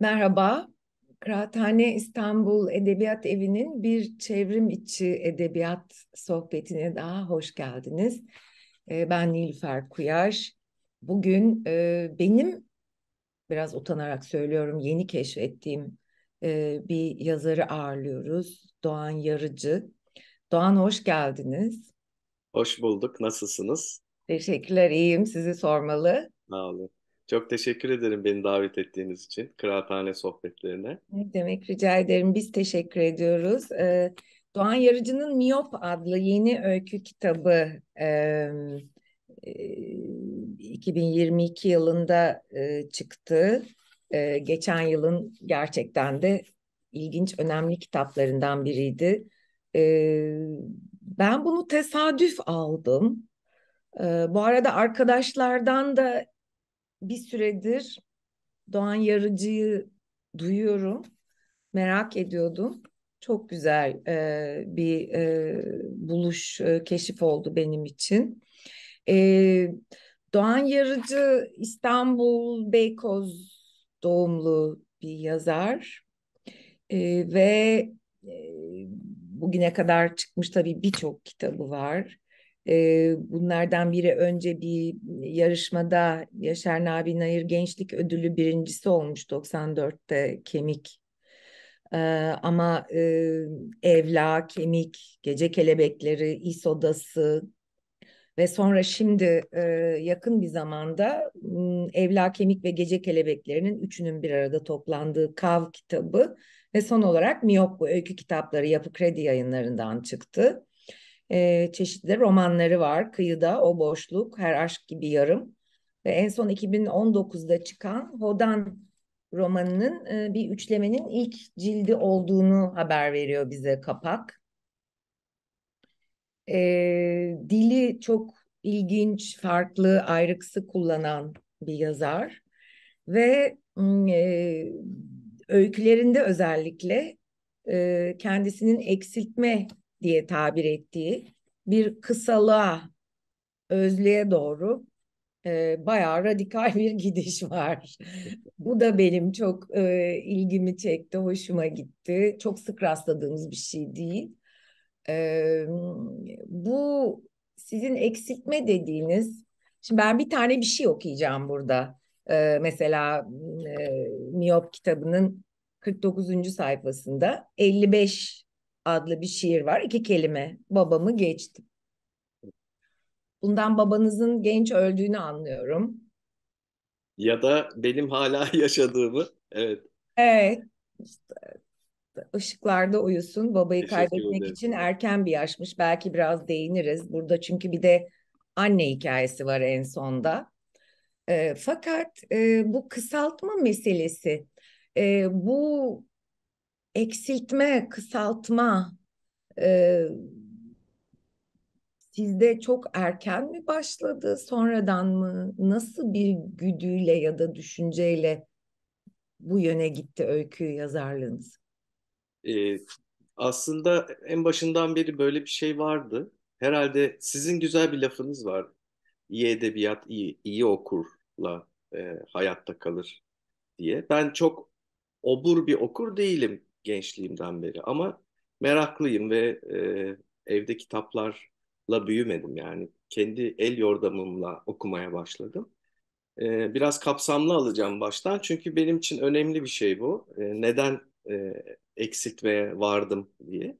Merhaba, Kıraathane İstanbul Edebiyat Evi'nin bir çevrim içi edebiyat sohbetine daha hoş geldiniz. Ee, ben Nilüfer Kuyaş. Bugün e, benim, biraz utanarak söylüyorum, yeni keşfettiğim e, bir yazarı ağırlıyoruz. Doğan Yarıcı. Doğan hoş geldiniz. Hoş bulduk, nasılsınız? Teşekkürler, İyiyim. Sizi sormalı. Sağ olun. Çok teşekkür ederim beni davet ettiğiniz için kıraathane sohbetlerine. Ne demek rica ederim. Biz teşekkür ediyoruz. Ee, Doğan Yarıcı'nın Miyop adlı yeni öykü kitabı e, 2022 yılında e, çıktı. E, geçen yılın gerçekten de ilginç, önemli kitaplarından biriydi. E, ben bunu tesadüf aldım. bu arada arkadaşlardan da bir süredir Doğan Yarıcı'yı duyuyorum. Merak ediyordum. Çok güzel e, bir e, buluş, e, keşif oldu benim için. E, Doğan Yarıcı İstanbul Beykoz doğumlu bir yazar e, ve e, bugüne kadar çıkmış tabii birçok kitabı var bunlardan biri önce bir yarışmada Yaşar Nabi Nayır Gençlik Ödülü birincisi olmuş 94'te kemik. ama Evla, Kemik, Gece Kelebekleri, İs Odası ve sonra şimdi yakın bir zamanda Evla, Kemik ve Gece Kelebeklerinin üçünün bir arada toplandığı Kav kitabı ve son olarak Miyok bu öykü kitapları Yapı Kredi yayınlarından çıktı e, çeşitli romanları var. Kıyıda, O Boşluk, Her Aşk Gibi Yarım ve en son 2019'da çıkan Hodan romanının e, bir üçlemenin ilk cildi olduğunu haber veriyor bize kapak. E, dili çok ilginç, farklı, ayrıksı kullanan bir yazar ve e, öykülerinde özellikle e, kendisinin eksiltme diye tabir ettiği bir kısalığa, özlüğe doğru e, bayağı radikal bir gidiş var. Bu da benim çok e, ilgimi çekti, hoşuma gitti. Çok sık rastladığımız bir şey değil. E, bu sizin eksiltme dediğiniz, şimdi ben bir tane bir şey okuyacağım burada. E, mesela e, Miyop kitabının 49. sayfasında 55 adlı bir şiir var. İki kelime. Babamı geçtim. Bundan babanızın genç öldüğünü anlıyorum. Ya da benim hala yaşadığımı. Evet. Evet. ışıklarda uyusun. Babayı Teşekkür kaybetmek ederim. için erken bir yaşmış. Belki biraz değiniriz burada çünkü bir de anne hikayesi var en sonda. E, fakat e, bu kısaltma meselesi e, bu eksiltme, kısaltma e, sizde çok erken mi başladı, sonradan mı? Nasıl bir güdüyle ya da düşünceyle bu yöne gitti öykü yazarlığınız? Ee, aslında en başından beri böyle bir şey vardı. Herhalde sizin güzel bir lafınız var. İyi edebiyat iyi, iyi okurla e, hayatta kalır diye. Ben çok obur bir okur değilim gençliğimden beri. Ama meraklıyım ve e, evde kitaplarla büyümedim yani. Kendi el yordamımla okumaya başladım. E, biraz kapsamlı alacağım baştan çünkü benim için önemli bir şey bu. E, neden e, eksiltmeye vardım diye.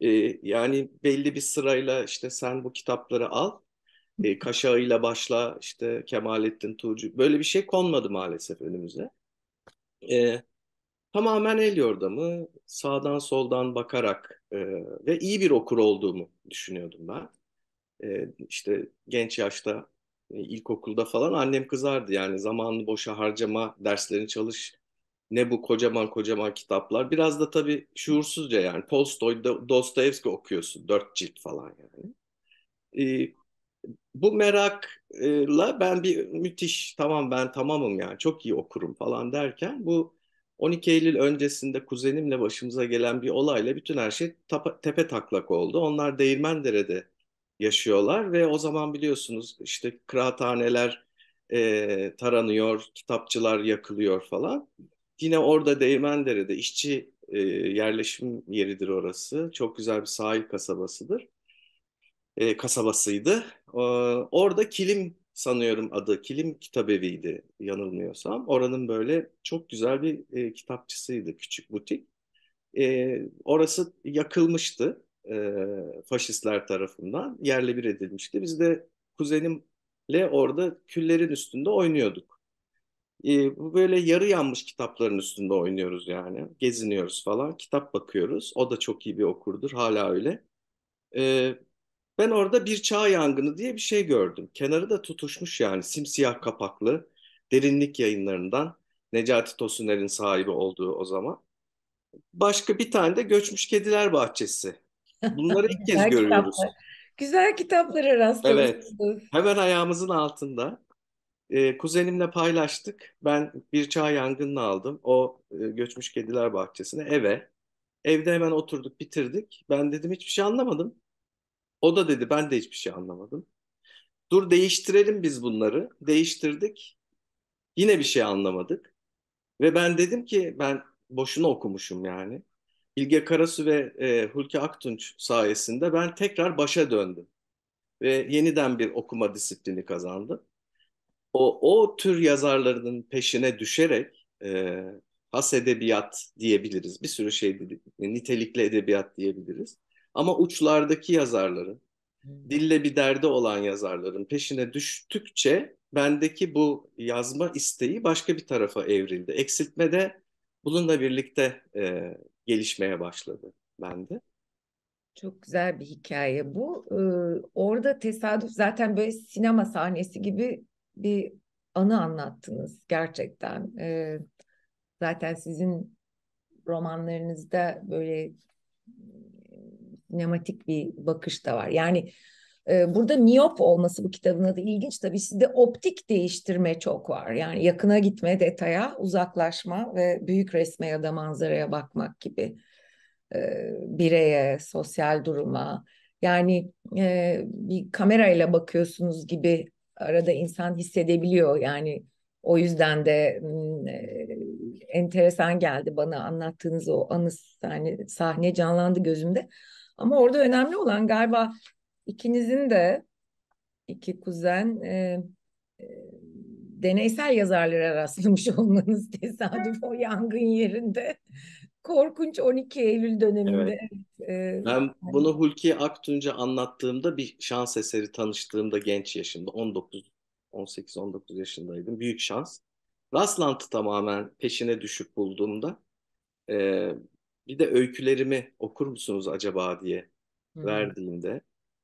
E, yani belli bir sırayla işte sen bu kitapları al, e, Kaşağı'yla başla, işte Kemalettin Tuğcu böyle bir şey konmadı maalesef önümüze. E, tamamen el yordamı, sağdan soldan bakarak e, ve iyi bir okur olduğumu düşünüyordum ben. E, işte genç yaşta e, ilkokulda falan annem kızardı yani zamanını boşa harcama, derslerini çalış. Ne bu kocaman kocaman kitaplar. Biraz da tabii şuursuzca yani Tolstoy, Dostoyevski okuyorsun. Dört cilt falan yani. E, bu merakla ben bir müthiş tamam ben tamamım yani çok iyi okurum falan derken bu 12 Eylül öncesinde kuzenimle başımıza gelen bir olayla bütün her şey tepe taklak oldu. Onlar Değirmendere'de yaşıyorlar ve o zaman biliyorsunuz işte kıraathaneler e, taranıyor, kitapçılar yakılıyor falan. Yine orada Değirmendere'de işçi e, yerleşim yeridir orası. Çok güzel bir sahil kasabasıdır. E, kasabasıydı. E, orada kilim sanıyorum adı Kilim Kitabevi'ydi yanılmıyorsam. Oranın böyle çok güzel bir e, kitapçısıydı küçük butik. E, orası yakılmıştı e, faşistler tarafından yerle bir edilmişti. Biz de kuzenimle orada küllerin üstünde oynuyorduk. E, böyle yarı yanmış kitapların üstünde oynuyoruz yani. Geziniyoruz falan, kitap bakıyoruz. O da çok iyi bir okurdur, hala öyle. E, ben orada bir çağ yangını diye bir şey gördüm. Kenarı da tutuşmuş yani simsiyah kapaklı derinlik yayınlarından Necati Tosuner'in sahibi olduğu o zaman. Başka bir tane de Göçmüş Kediler Bahçesi. Bunları ilk kez görüyoruz. Güzel kitapları rastlamışsınız. Evet. Hemen ayağımızın altında. Ee, kuzenimle paylaştık. Ben bir çağ yangını aldım. O e, Göçmüş Kediler Bahçesi'ne eve. Evde hemen oturduk bitirdik. Ben dedim hiçbir şey anlamadım. O da dedi ben de hiçbir şey anlamadım. Dur değiştirelim biz bunları. Değiştirdik. Yine bir şey anlamadık. Ve ben dedim ki ben boşuna okumuşum yani. İlge Karasu ve e, Hulki Aktunç sayesinde ben tekrar başa döndüm. Ve yeniden bir okuma disiplini kazandım. O, o tür yazarlarının peşine düşerek e, has edebiyat diyebiliriz. Bir sürü şey nitelikli edebiyat diyebiliriz. Ama uçlardaki yazarların, hmm. dille bir derdi olan yazarların peşine düştükçe bendeki bu yazma isteği başka bir tarafa evrildi. Eksiltme de bununla birlikte e, gelişmeye başladı bende. Çok güzel bir hikaye bu. Ee, orada tesadüf zaten böyle sinema sahnesi gibi bir anı anlattınız gerçekten. Ee, zaten sizin romanlarınızda böyle sinematik bir bakış da var. Yani e, burada miyop olması bu kitabın adı ilginç tabii sizde optik değiştirme çok var. Yani yakına gitme, detaya, uzaklaşma ve büyük resme ya da manzaraya bakmak gibi e, bireye, sosyal duruma. Yani e, bir kamerayla bakıyorsunuz gibi arada insan hissedebiliyor. Yani o yüzden de hmm, e, enteresan geldi bana anlattığınız o anı yani sahne canlandı gözümde. Ama orada önemli olan galiba ikinizin de iki kuzen e, e, deneysel yazarlara rastlamış olmanız tesadüf o yangın yerinde. Korkunç 12 Eylül döneminde. Evet. E, ben bunu Hulki Aktunca anlattığımda bir şans eseri tanıştığımda genç yaşımda 19 18-19 yaşındaydım. Büyük şans. Rastlantı tamamen peşine düşüp bulduğumda e, bir de öykülerimi okur musunuz acaba diye Hı-hı. verdiğimde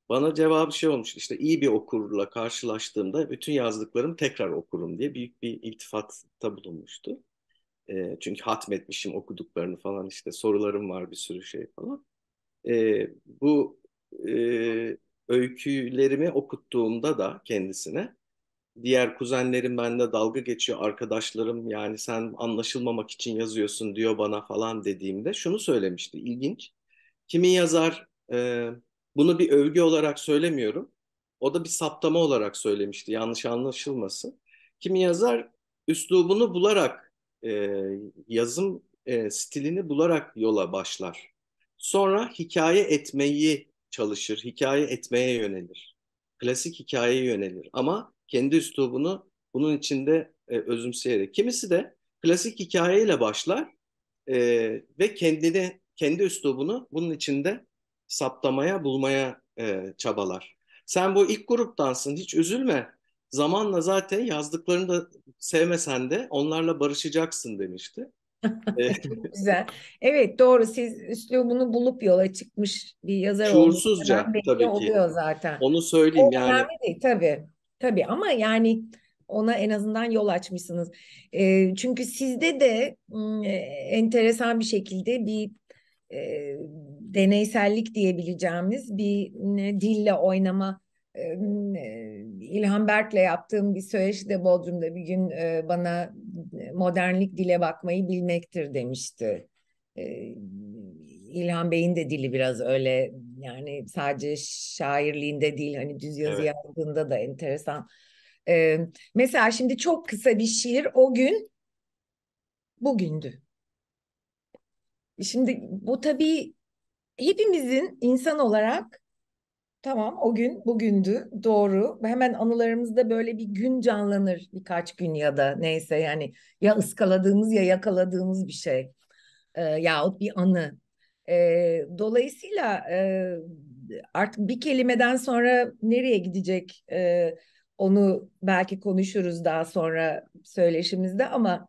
bana cevabı şey olmuş işte iyi bir okurla karşılaştığımda bütün yazdıklarım tekrar okurum diye büyük bir iltifatta bulunmuştu. E, çünkü hatmetmişim okuduklarını falan işte sorularım var bir sürü şey falan. E, bu e, öykülerimi okuttuğumda da kendisine diğer kuzenlerim bende dalga geçiyor arkadaşlarım yani sen anlaşılmamak için yazıyorsun diyor bana falan dediğimde şunu söylemişti ilginç. Kimi yazar e, bunu bir övgü olarak söylemiyorum. O da bir saptama olarak söylemişti yanlış anlaşılmasın. Kimi yazar üslubunu bularak e, yazım e, stilini bularak yola başlar. Sonra hikaye etmeyi çalışır, hikaye etmeye yönelir. Klasik hikayeye yönelir ama kendi üslubunu bunun içinde e, özümseyerek. Kimisi de klasik hikayeyle başlar e, ve kendini, kendi üslubunu bunun içinde saptamaya, bulmaya e, çabalar. Sen bu ilk gruptansın, hiç üzülme. Zamanla zaten yazdıklarını da sevmesen de onlarla barışacaksın demişti. E, güzel. Evet doğru siz üslubunu bulup yola çıkmış bir yazar Şuursuzca tabii ki. oluyor zaten. Onu söyleyeyim o yani. Önemli değil tabii. Tabii ama yani ona en azından yol açmışsınız. E, çünkü sizde de e, enteresan bir şekilde bir e, deneysellik diyebileceğimiz bir e, dille oynama e, İlhan Berk'le yaptığım bir söyleşi de Bodrum'da bir gün e, bana e, modernlik dile bakmayı bilmektir demişti. İlhan Bey'in de dili biraz öyle yani sadece şairliğinde değil hani düz yazı evet. yazdığında da enteresan. Ee, mesela şimdi çok kısa bir şiir o gün bugündü. Şimdi bu tabii hepimizin insan olarak tamam o gün bugündü doğru. Hemen anılarımızda böyle bir gün canlanır birkaç gün ya da neyse yani ya ıskaladığımız ya yakaladığımız bir şey e, yahut bir anı. E, dolayısıyla e, artık bir kelimeden sonra nereye gidecek e, onu belki konuşuruz daha sonra söyleşimizde ama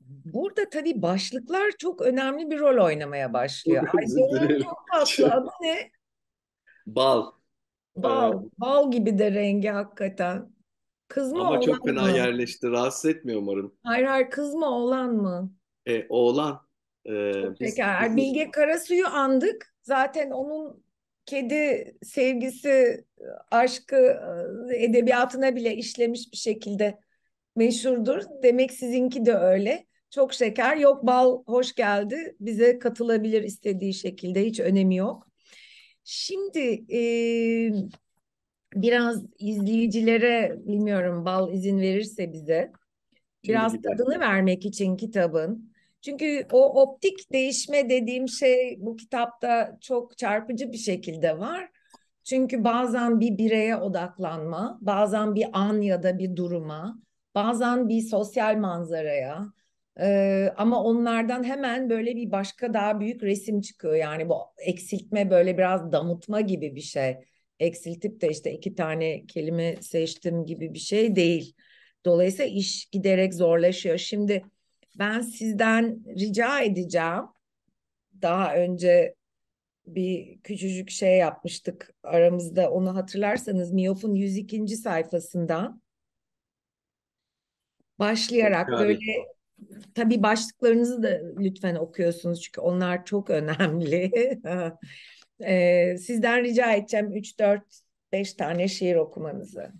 burada tabii başlıklar çok önemli bir rol oynamaya başlıyor. Ay, adı ne? Bal. Bal. Bal gibi de rengi hakikaten. Kız mı Ama çok fena mı? yerleşti. Rahatsız etmiyor umarım. Hayır hayır kızma mı oğlan mı? E, oğlan. Çok biz, biz, Bilge Karasu'yu andık. Zaten onun kedi sevgisi, aşkı edebiyatına bile işlemiş bir şekilde meşhurdur. Demek sizinki de öyle. Çok şeker. Yok bal hoş geldi. Bize katılabilir istediği şekilde. Hiç önemi yok. Şimdi e, biraz izleyicilere bilmiyorum bal izin verirse bize biraz tadını vermek için kitabın çünkü o optik değişme dediğim şey bu kitapta çok çarpıcı bir şekilde var. Çünkü bazen bir bireye odaklanma, bazen bir an ya da bir duruma, bazen bir sosyal manzaraya, ee, ama onlardan hemen böyle bir başka daha büyük resim çıkıyor. Yani bu eksiltme böyle biraz damıtma gibi bir şey. Eksiltip de işte iki tane kelime seçtim gibi bir şey değil. Dolayısıyla iş giderek zorlaşıyor. Şimdi ben sizden rica edeceğim. Daha önce bir küçücük şey yapmıştık aramızda onu hatırlarsanız Miyof'un 102. sayfasından başlayarak Peki, böyle tabii başlıklarınızı da lütfen okuyorsunuz çünkü onlar çok önemli. ee, sizden rica edeceğim 3 4 5 tane şiir okumanızı.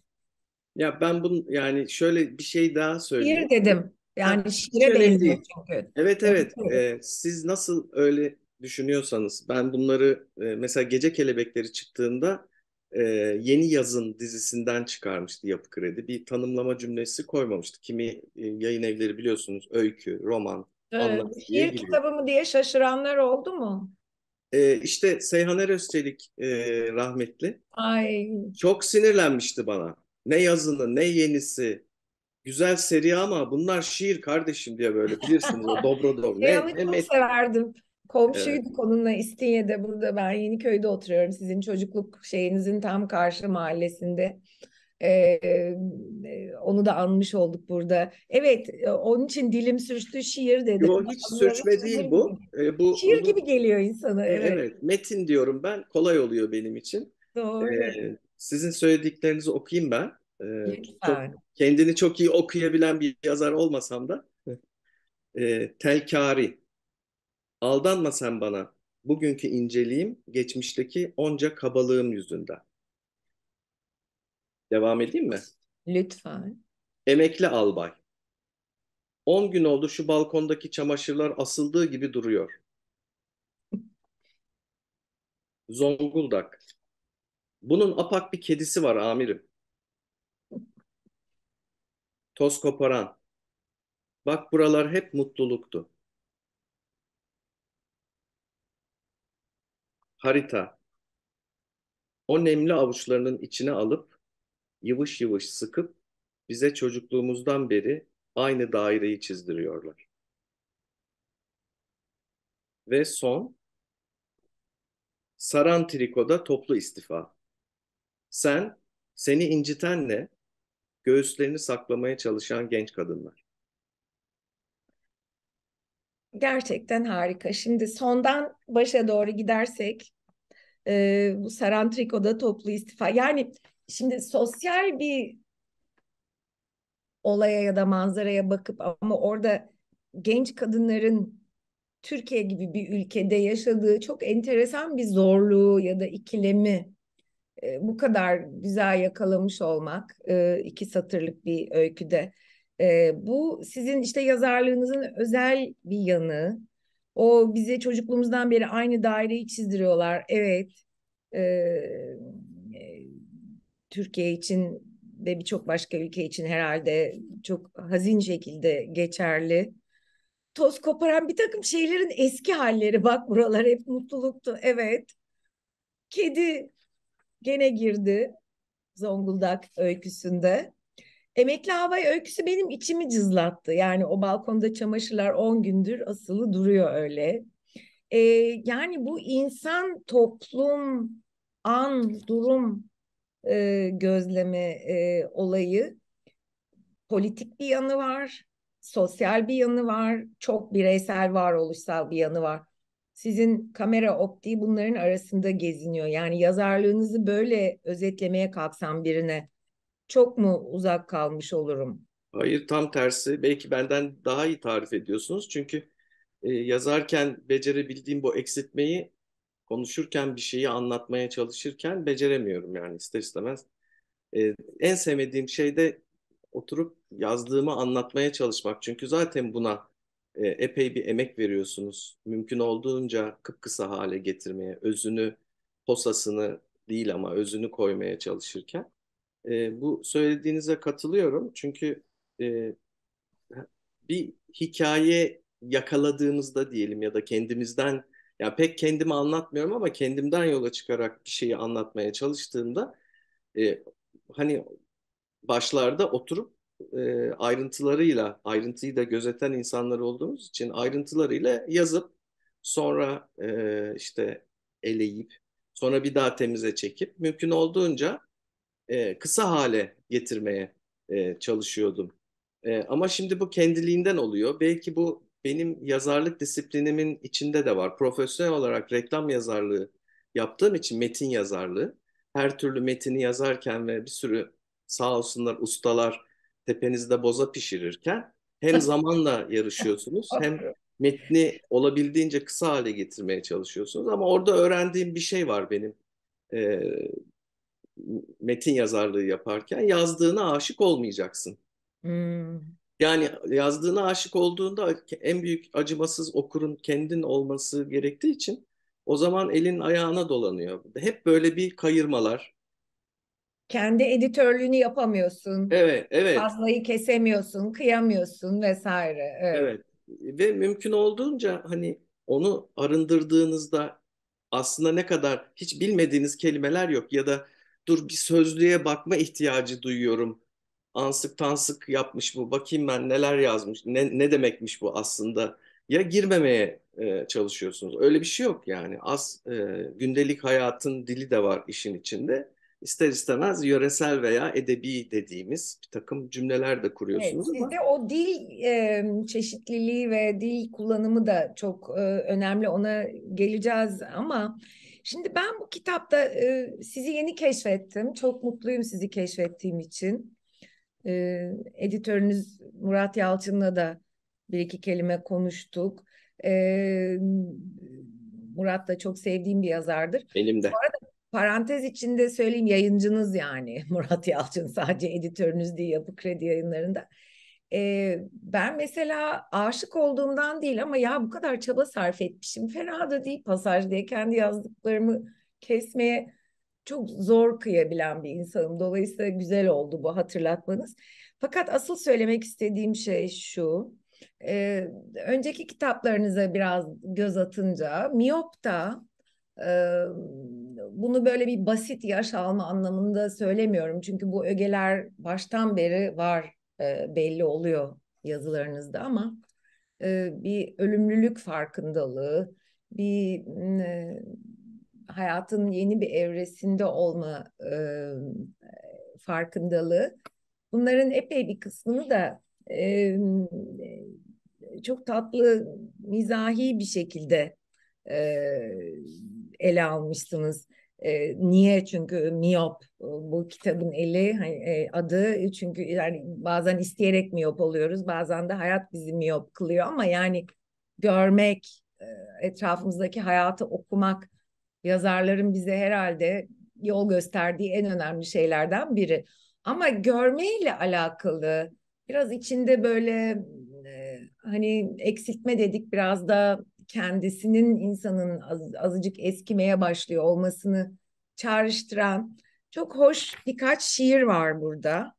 Ya ben bunu yani şöyle bir şey daha söyleyeyim. Şiir dedim. Yani ha, şiire benziyor çünkü. Evet evet. Ee, siz nasıl öyle düşünüyorsanız ben bunları e, mesela Gece Kelebekleri çıktığında e, Yeni Yazın dizisinden çıkarmıştı Yapı Kredi. Bir tanımlama cümlesi koymamıştı. Kimi e, yayın evleri biliyorsunuz öykü, roman, evet, anlatı kitabı mı diye şaşıranlar oldu mu? E, işte Seyhan Er e, rahmetli. Ay. Çok sinirlenmişti bana. Ne yazını ne yenisi güzel seri ama bunlar şiir kardeşim diye böyle bilirsiniz o Dobrodov. ne, ne, çok met- severdim. Komşuyduk evet. onunla İstinye'de burada ben Yeniköy'de oturuyorum. Sizin çocukluk şeyinizin tam karşı mahallesinde. Ee, e, onu da anmış olduk burada. Evet, e, onun için dilim sürçtü şiir dedim. Yok hiç sürçme değil bu. Ee, bu şiir gibi geliyor insana. E, evet. evet, metin diyorum ben. Kolay oluyor benim için. Doğru. Ee, sizin söylediklerinizi okuyayım ben. Ee, çok, kendini çok iyi okuyabilen bir yazar olmasam da e, telkari aldanma sen bana bugünkü inceliğim geçmişteki onca kabalığım yüzünden. Devam edeyim mi? Lütfen. Emekli albay. 10 gün oldu şu balkondaki çamaşırlar asıldığı gibi duruyor. Zonguldak. Bunun apak bir kedisi var amirim toz koparan. Bak buralar hep mutluluktu. Harita. O nemli avuçlarının içine alıp yıvış yıvış sıkıp bize çocukluğumuzdan beri aynı daireyi çizdiriyorlar. Ve son Saran Triko'da toplu istifa. Sen, seni inciten ne? göğüslerini saklamaya çalışan genç kadınlar. Gerçekten harika. Şimdi sondan başa doğru gidersek e, bu Sarantriko'da toplu istifa. Yani şimdi sosyal bir olaya ya da manzaraya bakıp ama orada genç kadınların Türkiye gibi bir ülkede yaşadığı çok enteresan bir zorluğu ya da ikilemi bu kadar güzel yakalamış olmak iki satırlık bir öyküde. bu sizin işte yazarlığınızın özel bir yanı. O bize çocukluğumuzdan beri aynı daireyi çizdiriyorlar. Evet. Türkiye için ve birçok başka ülke için herhalde çok hazin şekilde geçerli. Toz koparan bir takım şeylerin eski halleri bak buralar hep mutluluktu evet. Kedi gene girdi Zonguldak öyküsünde. Emekli Havay öyküsü benim içimi cızlattı. Yani o balkonda çamaşırlar 10 gündür asılı duruyor öyle. Ee, yani bu insan, toplum, an, durum e, gözleme e, olayı politik bir yanı var, sosyal bir yanı var, çok bireysel varoluşsal bir yanı var sizin kamera optiği bunların arasında geziniyor. Yani yazarlığınızı böyle özetlemeye kalksam birine çok mu uzak kalmış olurum? Hayır tam tersi. Belki benden daha iyi tarif ediyorsunuz. Çünkü e, yazarken becerebildiğim bu eksiltmeyi konuşurken bir şeyi anlatmaya çalışırken beceremiyorum yani ister istemez. E, en sevmediğim şey de oturup yazdığımı anlatmaya çalışmak. Çünkü zaten buna e, epey bir emek veriyorsunuz. Mümkün olduğunca kıpkısa hale getirmeye, özünü, posasını değil ama özünü koymaya çalışırken. E, bu söylediğinize katılıyorum. Çünkü e, bir hikaye yakaladığımızda diyelim ya da kendimizden ya pek kendimi anlatmıyorum ama kendimden yola çıkarak bir şeyi anlatmaya çalıştığımda e, hani başlarda oturup e, ayrıntılarıyla, ayrıntıyı da gözeten insanlar olduğumuz için ayrıntılarıyla yazıp sonra e, işte eleyip sonra bir daha temize çekip mümkün olduğunca e, kısa hale getirmeye e, çalışıyordum. E, ama şimdi bu kendiliğinden oluyor. Belki bu benim yazarlık disiplinimin içinde de var. Profesyonel olarak reklam yazarlığı yaptığım için metin yazarlığı. Her türlü metini yazarken ve bir sürü sağ olsunlar ustalar tepenizde boza pişirirken hem zamanla yarışıyorsunuz hem metni olabildiğince kısa hale getirmeye çalışıyorsunuz. Ama orada öğrendiğim bir şey var benim e, metin yazarlığı yaparken. Yazdığına aşık olmayacaksın. Hmm. Yani yazdığına aşık olduğunda en büyük acımasız okurun kendin olması gerektiği için o zaman elin ayağına dolanıyor. Hep böyle bir kayırmalar, kendi editörlüğünü yapamıyorsun. Evet, evet. Fazlayı kesemiyorsun, kıyamıyorsun vesaire. Evet. evet. Ve mümkün olduğunca hani onu arındırdığınızda aslında ne kadar hiç bilmediğiniz kelimeler yok ya da dur bir sözlüğe bakma ihtiyacı duyuyorum. Ansık tansık yapmış bu. Bakayım ben neler yazmış. Ne, ne demekmiş bu aslında? Ya girmemeye e, çalışıyorsunuz. Öyle bir şey yok yani. Az e, gündelik hayatın dili de var işin içinde ister istemez yöresel veya edebi dediğimiz bir takım cümleler de kuruyorsunuz. Evet, ama... o dil e, çeşitliliği ve dil kullanımı da çok e, önemli ona geleceğiz ama şimdi ben bu kitapta e, sizi yeni keşfettim. Çok mutluyum sizi keşfettiğim için. E, editörünüz Murat Yalçın'la da bir iki kelime konuştuk. E, Murat da çok sevdiğim bir yazardır. Benim de. Bu arada parantez içinde söyleyeyim yayıncınız yani Murat Yalçın sadece editörünüz değil Yapı Kredi yayınlarında. Ee, ben mesela aşık olduğumdan değil ama ya bu kadar çaba sarf etmişim fena da değil pasaj diye kendi yazdıklarımı kesmeye çok zor kıyabilen bir insanım. Dolayısıyla güzel oldu bu hatırlatmanız. Fakat asıl söylemek istediğim şey şu. E, önceki kitaplarınıza biraz göz atınca Miyop'ta bunu böyle bir basit yaş alma anlamında söylemiyorum. Çünkü bu ögeler baştan beri var belli oluyor yazılarınızda ama bir ölümlülük farkındalığı, bir hayatın yeni bir evresinde olma farkındalığı. Bunların epey bir kısmını da çok tatlı, mizahi bir şekilde ele almıştınız. E, niye? Çünkü miyop e, bu kitabın eli hani, e, adı çünkü yani bazen isteyerek miyop oluyoruz bazen de hayat bizi miyop kılıyor ama yani görmek etrafımızdaki hayatı okumak yazarların bize herhalde yol gösterdiği en önemli şeylerden biri. Ama görmeyle alakalı biraz içinde böyle hani eksiltme dedik biraz da kendisinin insanın az, azıcık eskimeye başlıyor olmasını çağrıştıran çok hoş birkaç şiir var burada.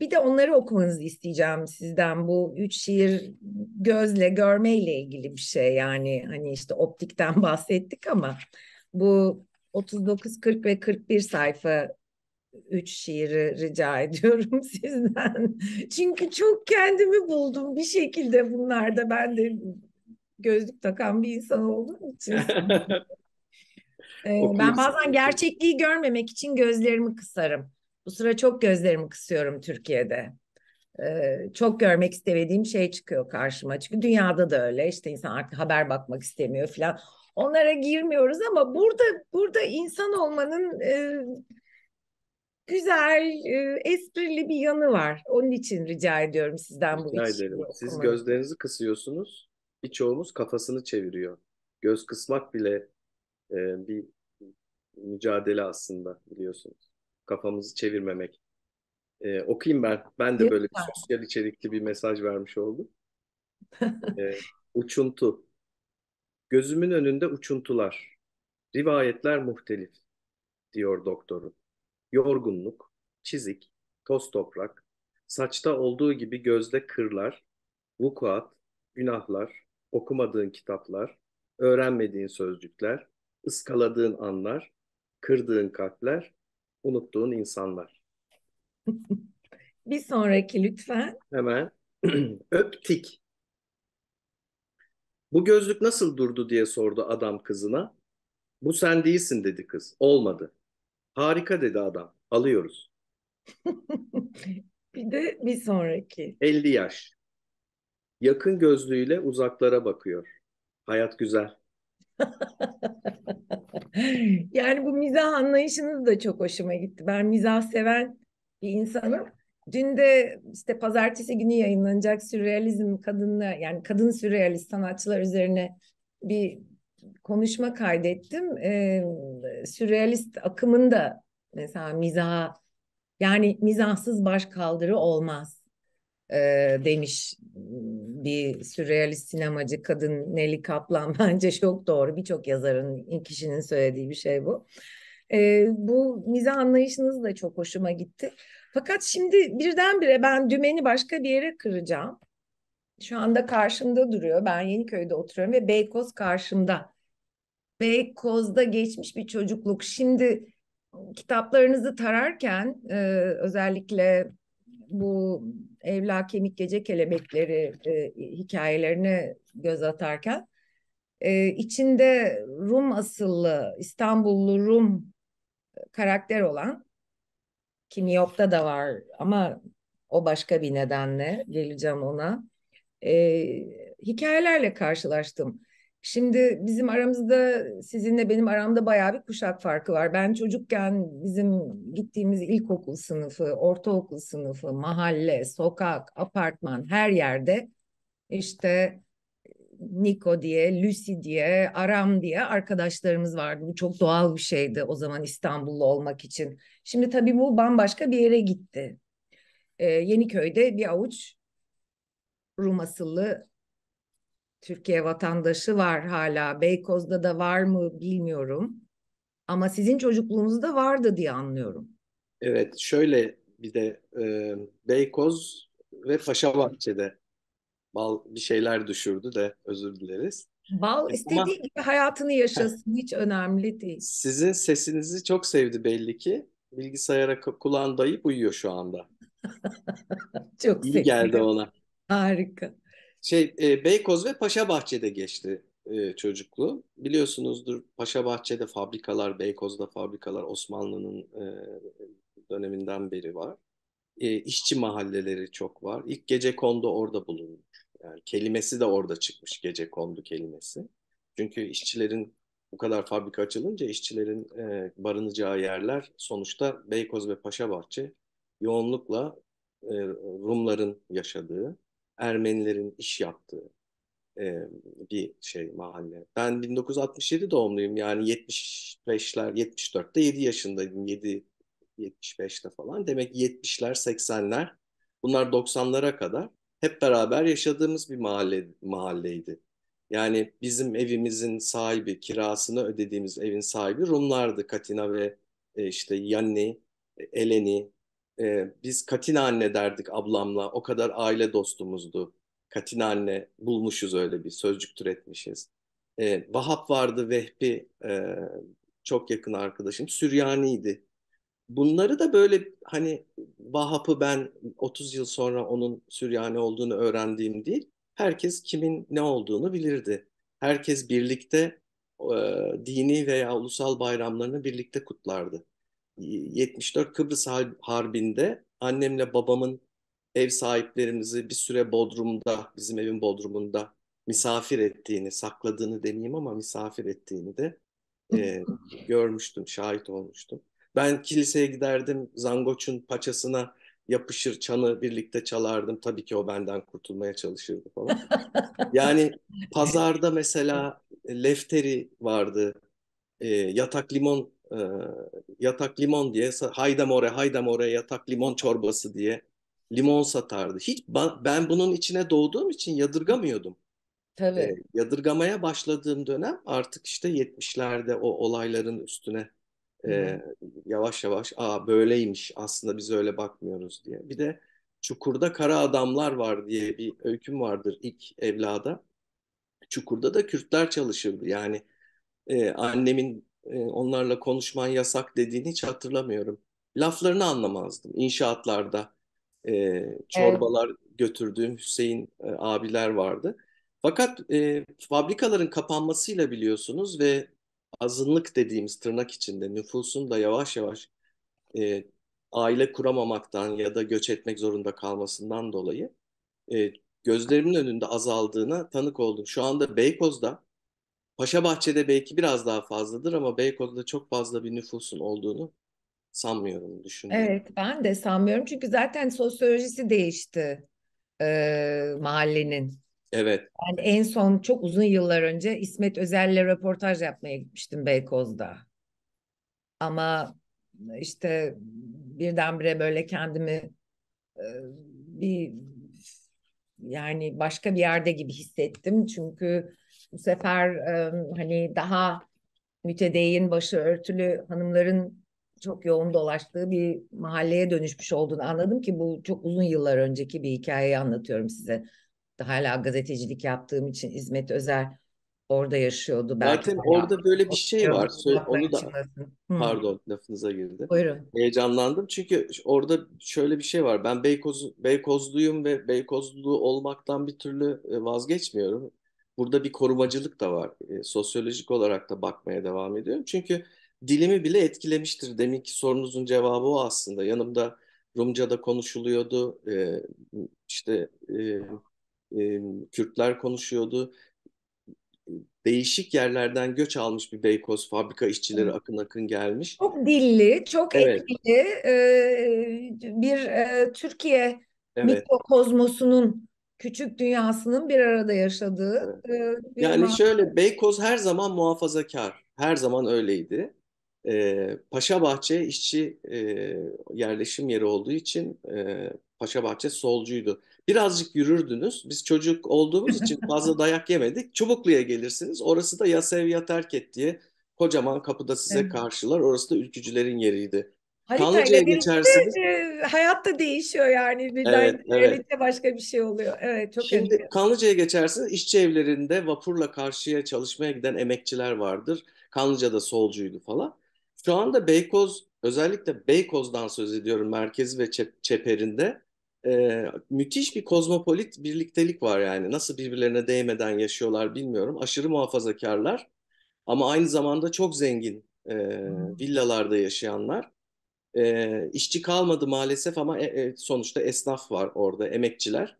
Bir de onları okumanızı isteyeceğim sizden. Bu üç şiir gözle, görmeyle ilgili bir şey. Yani hani işte optikten bahsettik ama bu 39, 40 ve 41 sayfa üç şiiri rica ediyorum sizden. Çünkü çok kendimi buldum bir şekilde bunlarda. Ben de gözlük takan bir insan olduğum için. ee, ben bazen gerçekliği görmemek için gözlerimi kısarım. Bu sıra çok gözlerimi kısıyorum Türkiye'de. Ee, çok görmek istemediğim şey çıkıyor karşıma. Çünkü dünyada da öyle. İşte insan artık haber bakmak istemiyor falan. Onlara girmiyoruz ama burada burada insan olmanın e, güzel, e, esprili bir yanı var. Onun için rica ediyorum sizden bu işi. Rica ederim. Siz gözlerinizi kısıyorsunuz birçoğumuz kafasını çeviriyor. Göz kısmak bile e, bir mücadele aslında biliyorsunuz. Kafamızı çevirmemek. E, okuyayım ben. Ben de böyle bir sosyal içerikli bir mesaj vermiş oldum. e, uçuntu. Gözümün önünde uçuntular. Rivayetler muhtelif diyor doktoru. Yorgunluk, çizik, toz toprak, saçta olduğu gibi gözde kırlar, vukuat, günahlar, okumadığın kitaplar, öğrenmediğin sözcükler, ıskaladığın anlar, kırdığın kalpler, unuttuğun insanlar. Bir sonraki lütfen. Hemen. Öptik. Bu gözlük nasıl durdu diye sordu adam kızına. Bu sen değilsin dedi kız. Olmadı. Harika dedi adam. Alıyoruz. bir de bir sonraki. 50 yaş yakın gözlüğüyle uzaklara bakıyor. Hayat güzel. yani bu mizah anlayışınız da çok hoşuma gitti. Ben mizah seven bir insanım. Dün de işte pazartesi günü yayınlanacak sürrealizm kadınla yani kadın sürrealist sanatçılar üzerine bir konuşma kaydettim. Ee, sürrealist akımın da mesela mizaha yani mizahsız baş kaldırı olmaz e, demiş hmm, bir sürrealist sinemacı kadın Nelly Kaplan bence çok doğru. Birçok yazarın, kişinin söylediği bir şey bu. E, bu mize anlayışınız da çok hoşuma gitti. Fakat şimdi birdenbire ben dümeni başka bir yere kıracağım. Şu anda karşımda duruyor. Ben Yeniköy'de oturuyorum ve Beykoz karşımda. Beykoz'da geçmiş bir çocukluk. Şimdi kitaplarınızı tararken e, özellikle bu Evla Kemik Gece Kelebekleri e, hikayelerine göz atarken e, içinde Rum asıllı İstanbullu Rum karakter olan ki New da var ama o başka bir nedenle geleceğim ona. E, hikayelerle karşılaştım. Şimdi bizim aramızda sizinle benim aramda bayağı bir kuşak farkı var. Ben çocukken bizim gittiğimiz ilkokul sınıfı, ortaokul sınıfı, mahalle, sokak, apartman her yerde işte Niko diye, Lucy diye, Aram diye arkadaşlarımız vardı. Bu çok doğal bir şeydi o zaman İstanbullu olmak için. Şimdi tabii bu bambaşka bir yere gitti. Ee, Yeniköy'de bir avuç Rum asıllı Türkiye vatandaşı var hala. Beykoz'da da var mı bilmiyorum. Ama sizin çocukluğunuzda vardı diye anlıyorum. Evet şöyle bir de e, Beykoz ve Paşabahçe'de bal bir şeyler düşürdü de özür dileriz. Bal istediği gibi hayatını yaşasın hiç önemli değil. Sizin sesinizi çok sevdi belli ki. Bilgisayara kulağın dayıp uyuyor şu anda. çok İyi sevdim. geldi ona. Harika. Şey e, Beykoz ve Paşabahçe'de geçti e, çocukluğu. Biliyorsunuzdur Paşabahçe'de fabrikalar, Beykoz'da fabrikalar Osmanlı'nın e, döneminden beri var. E, işçi mahalleleri çok var. İlk gece kondu orada bulunmuş. Yani kelimesi de orada çıkmış gece kondu kelimesi. Çünkü işçilerin bu kadar fabrika açılınca işçilerin e, barınacağı yerler sonuçta Beykoz ve Paşabahçe yoğunlukla e, Rumların yaşadığı Ermenilerin iş yaptığı e, bir şey mahalle. Ben 1967 doğumluyum yani 75'ler 74'te 7 yaşındaydım 7 75'te falan. Demek 70'ler 80'ler bunlar 90'lara kadar hep beraber yaşadığımız bir mahalle mahalleydi. Yani bizim evimizin sahibi, kirasını ödediğimiz evin sahibi Rumlardı. Katina ve e, işte Yanni, Eleni, e, biz Katina anne derdik ablamla. O kadar aile dostumuzdu. Katina anne bulmuşuz öyle bir sözcük türetmişiz. E, Vahap vardı Vehbi e, çok yakın arkadaşım. Süryaniydi. Bunları da böyle hani Vahap'ı ben 30 yıl sonra onun Süryani olduğunu öğrendiğim değil. Herkes kimin ne olduğunu bilirdi. Herkes birlikte e, dini veya ulusal bayramlarını birlikte kutlardı. 74 Kıbrıs Harbi'nde annemle babamın ev sahiplerimizi bir süre Bodrum'da, bizim evin Bodrum'unda misafir ettiğini, sakladığını demeyeyim ama misafir ettiğini de e, görmüştüm, şahit olmuştum. Ben kiliseye giderdim, zangoçun paçasına yapışır çanı birlikte çalardım. Tabii ki o benden kurtulmaya çalışırdı falan. yani pazarda mesela lefteri vardı, e, yatak limon e, yatak limon diye hayda more hayda more yatak limon çorbası diye limon satardı. Hiç ben bunun içine doğduğum için yadırgamıyordum. E, Tabii. E, yadırgamaya başladığım dönem artık işte 70'lerde o olayların üstüne e, yavaş yavaş aa böyleymiş aslında biz öyle bakmıyoruz diye. Bir de Çukur'da Kara Adamlar var diye bir öyküm vardır ilk evlada. Çukur'da da Kürtler çalışırdı. Yani e, annemin e, onlarla konuşman yasak dediğini hiç hatırlamıyorum. Laflarını anlamazdım inşaatlarda. E, çorbalar evet. götürdüğüm Hüseyin e, abiler vardı. Fakat e, fabrikaların kapanmasıyla biliyorsunuz ve azınlık dediğimiz tırnak içinde nüfusun da yavaş yavaş e, aile kuramamaktan ya da göç etmek zorunda kalmasından dolayı e, gözlerimin önünde azaldığına tanık oldum. Şu anda Beykoz'da Paşabahçe'de belki biraz daha fazladır ama Beykoz'da çok fazla bir nüfusun olduğunu sanmıyorum, düşünüyorum. Evet, ben de sanmıyorum çünkü zaten sosyolojisi değişti e, mahallenin. Evet. Yani en son çok uzun yıllar önce İsmet Özel'le röportaj yapmaya gitmiştim Beykoz'da. Ama işte birdenbire böyle kendimi e, bir yani başka bir yerde gibi hissettim çünkü bu sefer e, hani daha mütedeyyin başı örtülü hanımların çok yoğun dolaştığı bir mahalleye dönüşmüş olduğunu anladım ki bu çok uzun yıllar önceki bir hikayeyi anlatıyorum size. Hala gazetecilik yaptığım için İzmet Özer orada yaşıyordu. Belki Zaten orada böyle bir şey var. onu da pardon lafınıza girdi. Buyurun. Heyecanlandım çünkü orada şöyle bir şey var. Ben Beykoz Beykozluyum ve Beykozlu olmaktan bir türlü e, vazgeçmiyorum burada bir korumacılık da var. E, sosyolojik olarak da bakmaya devam ediyorum. Çünkü dilimi bile etkilemiştir. Deminki sorunuzun cevabı o aslında. Yanımda Rumca'da konuşuluyordu. E, işte e, e, Kürtler konuşuyordu. Değişik yerlerden göç almış bir Beykoz fabrika işçileri akın akın gelmiş. Çok dilli, çok evet. etkili e, bir e, Türkiye evet. mikrokozmosunun küçük dünyasının bir arada yaşadığı. E, bir yani muhaf- şöyle Beykoz her zaman muhafazakar. Her zaman öyleydi. E, Paşa Bahçe işçi e, yerleşim yeri olduğu için e, Bahçe solcuydu. Birazcık yürürdünüz. Biz çocuk olduğumuz için fazla dayak yemedik. Çubuklu'ya gelirsiniz. Orası da ya sev ya terk et diye kocaman kapıda size evet. karşılar. Orası da ülkücülerin yeriydi Haritayla geçersiniz. Hayatta değişiyor yani birden evet, evet. başka bir şey oluyor. Evet çok Şimdi enteresan. Kanlıca'ya geçersiniz işçi evlerinde vapurla karşıya çalışmaya giden emekçiler vardır. Kanlıca'da solcuydu falan. Şu anda Beykoz özellikle Beykoz'dan söz ediyorum merkezi ve çeperinde e, müthiş bir kozmopolit birliktelik var yani. Nasıl birbirlerine değmeden yaşıyorlar bilmiyorum. Aşırı muhafazakarlar ama aynı zamanda çok zengin e, villalarda yaşayanlar. E, işçi kalmadı maalesef ama e, e, sonuçta esnaf var orada, emekçiler.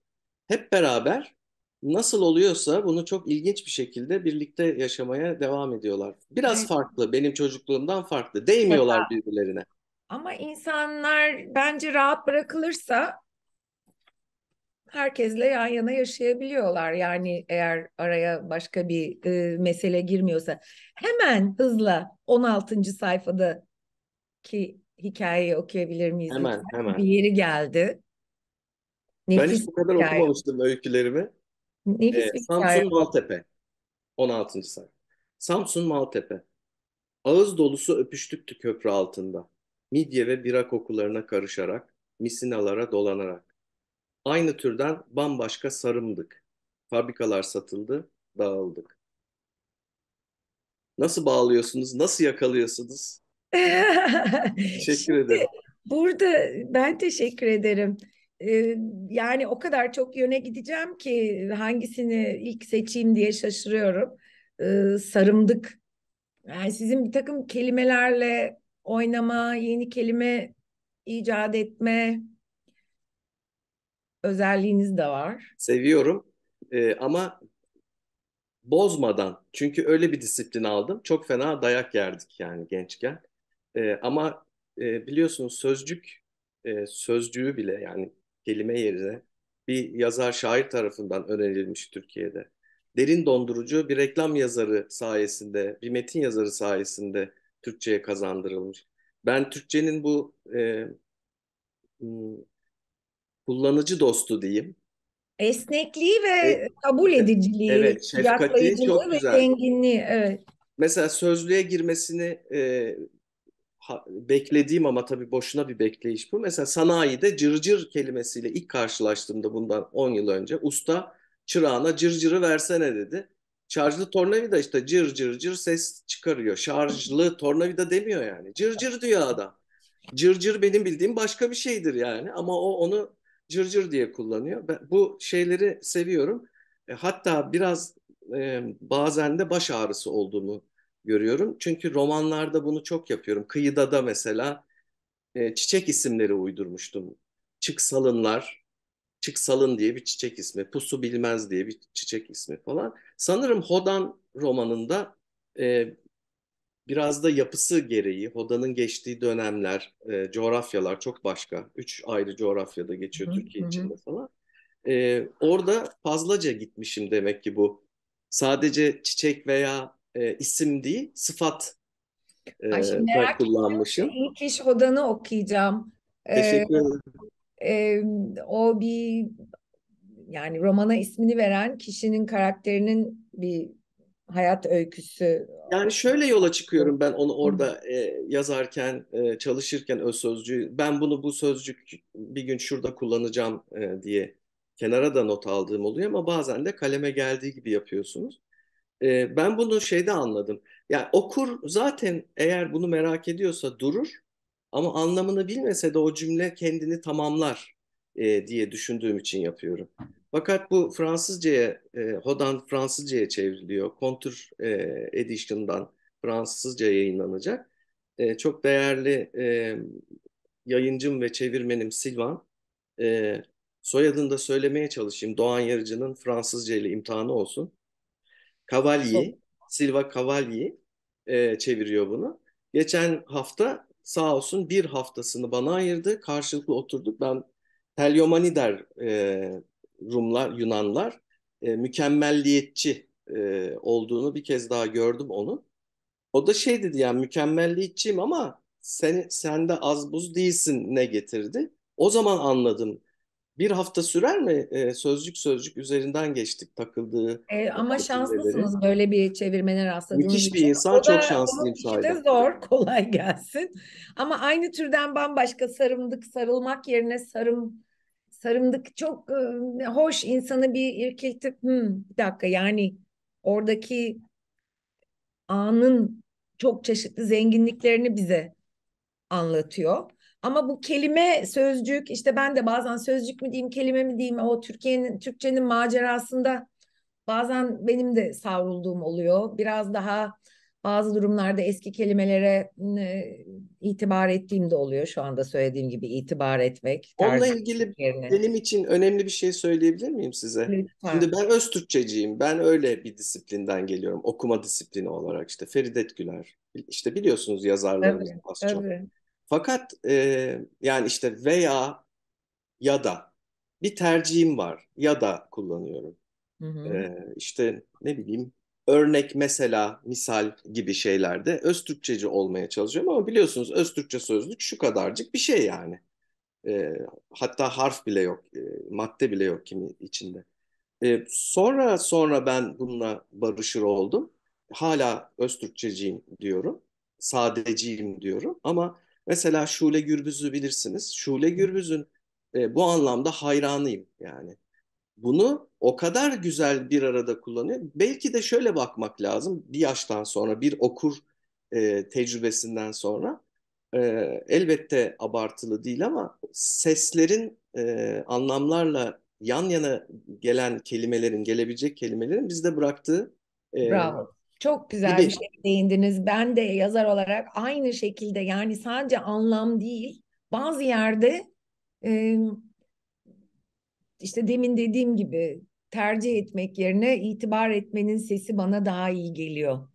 Hep beraber nasıl oluyorsa bunu çok ilginç bir şekilde birlikte yaşamaya devam ediyorlar. Biraz evet. farklı, benim çocukluğumdan farklı. Değmiyorlar evet. birbirlerine. Ama insanlar bence rahat bırakılırsa herkesle yan yana yaşayabiliyorlar. Yani eğer araya başka bir e, mesele girmiyorsa. Hemen hızla 16. sayfada ki hikayeyi okuyabilir miyiz? Hemen lütfen? hemen. Bir yeri geldi. Nefis ben hiç bu kadar hikaye. okumamıştım öykülerimi. Nefis ee, bir Samsun hikaye. Maltepe. 16. sayfa. Samsun Maltepe. Ağız dolusu öpüştüktü köprü altında. Midye ve bira kokularına karışarak, misinalara dolanarak. Aynı türden bambaşka sarımdık. Fabrikalar satıldı, dağıldık. Nasıl bağlıyorsunuz, nasıl yakalıyorsunuz? teşekkür ederim. Burada ben teşekkür ederim. Ee, yani o kadar çok yöne gideceğim ki hangisini ilk seçeyim diye şaşırıyorum. Ee, sarımdık. Yani sizin bir takım kelimelerle oynama, yeni kelime icat etme özelliğiniz de var. Seviyorum ee, ama bozmadan çünkü öyle bir disiplin aldım. Çok fena dayak yerdik yani gençken. E, ama e, biliyorsunuz sözcük e, sözcüğü bile yani kelime yerine bir yazar şair tarafından önerilmiş Türkiye'de. Derin dondurucu bir reklam yazarı sayesinde, bir metin yazarı sayesinde Türkçe'ye kazandırılmış. Ben Türkçe'nin bu e, hmm, kullanıcı dostu diyeyim. Esnekliği ve e, kabul ediciliği, evet, şefkati çok ve güzel. zenginliği. Evet. Mesela sözlüğe girmesini e, beklediğim ama tabii boşuna bir bekleyiş bu. Mesela sanayide cırcır kelimesiyle ilk karşılaştığımda bundan 10 yıl önce usta çırağına cırcırı versene dedi. Şarjlı tornavida işte cır cır cır ses çıkarıyor. Şarjlı tornavida demiyor yani. Cır cır diyor adam. Cır cır benim bildiğim başka bir şeydir yani ama o onu cır cır diye kullanıyor. Ben bu şeyleri seviyorum. E, hatta biraz e, bazen de baş ağrısı olduğunu görüyorum. Çünkü romanlarda bunu çok yapıyorum. Kıyıda da mesela e, çiçek isimleri uydurmuştum. Çık salınlar, çık salın diye bir çiçek ismi, Pusu Bilmez diye bir çiçek ismi falan. Sanırım Hodan romanında e, biraz da yapısı gereği, Hoda'nın geçtiği dönemler, e, coğrafyalar çok başka. Üç ayrı coğrafyada geçiyor hı, Türkiye hı. içinde falan. E, orada fazlaca gitmişim demek ki bu. Sadece çiçek veya e, isim değil, sıfat e, Ay şimdi merak kullanmışım. İlkiş Hodan'ı okuyacağım. E, Teşekkür ederim. Ee, o bir yani romana ismini veren kişinin karakterinin bir hayat öyküsü. Yani şöyle yola çıkıyorum ben onu orada e, yazarken, e, çalışırken öz sözcüğü. Ben bunu bu sözcük bir gün şurada kullanacağım e, diye kenara da not aldığım oluyor ama bazen de kaleme geldiği gibi yapıyorsunuz. E, ben bunu şeyde anladım. Yani okur zaten eğer bunu merak ediyorsa durur ama anlamını bilmese de o cümle kendini tamamlar e, diye düşündüğüm için yapıyorum. Fakat bu Fransızca'ya, e, Hodan Fransızca'ya çevriliyor. Kontur e, Edition'dan Fransızca yayınlanacak. E, çok değerli e, yayıncım ve çevirmenim Silvan. E, soyadını da söylemeye çalışayım. Doğan Yarıcı'nın Fransızca ile imtihanı olsun. Cavalli, Silva Cavalli e, çeviriyor bunu. Geçen hafta sağ olsun bir haftasını bana ayırdı. Karşılıklı oturduk. Ben Telyomanider e, Rumlar, Yunanlar e, mükemmelliyetçi e, olduğunu bir kez daha gördüm onun. O da şey dedi yani mükemmelliyetçiyim ama sen, sen de az buz değilsin ne getirdi. O zaman anladım bir hafta sürer mi? E, sözcük sözcük üzerinden geçtik takıldığı. E, ama şanslısınız böyle bir çevirmene rastladığınız Müthiş bir için. insan, da, çok şanslıyım sahiden. zor, kolay gelsin. Ama aynı türden bambaşka sarımdık, sarılmak yerine sarım sarımdık çok e, hoş insanı bir irkiltip hmm, bir dakika yani oradaki anın çok çeşitli zenginliklerini bize anlatıyor. Ama bu kelime sözcük işte ben de bazen sözcük mü diyeyim kelime mi diyeyim o Türkiye'nin Türkçenin macerasında bazen benim de savrulduğum oluyor. Biraz daha bazı durumlarda eski kelimelere e, itibar ettiğim de oluyor şu anda söylediğim gibi itibar etmek. Onunla ilgili yerine. benim için önemli bir şey söyleyebilir miyim size? Lütfen. Şimdi ben öz Türkçeciyim. Ben öyle bir disiplinden geliyorum. Okuma disiplini olarak işte Feridet Güler. İşte biliyorsunuz yazarlarımız evet, az evet. çok. Fakat e, yani işte veya ya da bir tercihim var ya da kullanıyorum. Hı hı. E, işte ne bileyim örnek mesela misal gibi şeylerde öz Türkçeci olmaya çalışıyorum ama biliyorsunuz öz Türkçe sözlük şu kadarcık bir şey yani. E, hatta harf bile yok, e, madde bile yok kimi içinde. E, sonra sonra ben bununla barışır oldum. Hala öz Türkçeciyim diyorum, sadeciyim diyorum ama Mesela Şule Gürbüz'ü bilirsiniz. Şule Gürbüz'ün e, bu anlamda hayranıyım yani. Bunu o kadar güzel bir arada kullanıyor. Belki de şöyle bakmak lazım bir yaştan sonra, bir okur e, tecrübesinden sonra. E, elbette abartılı değil ama seslerin e, anlamlarla yan yana gelen kelimelerin, gelebilecek kelimelerin bizde bıraktığı e, Bravo. Çok güzel bir, bir şey değindiniz. Ben de yazar olarak aynı şekilde yani sadece anlam değil bazı yerde işte demin dediğim gibi tercih etmek yerine itibar etmenin sesi bana daha iyi geliyor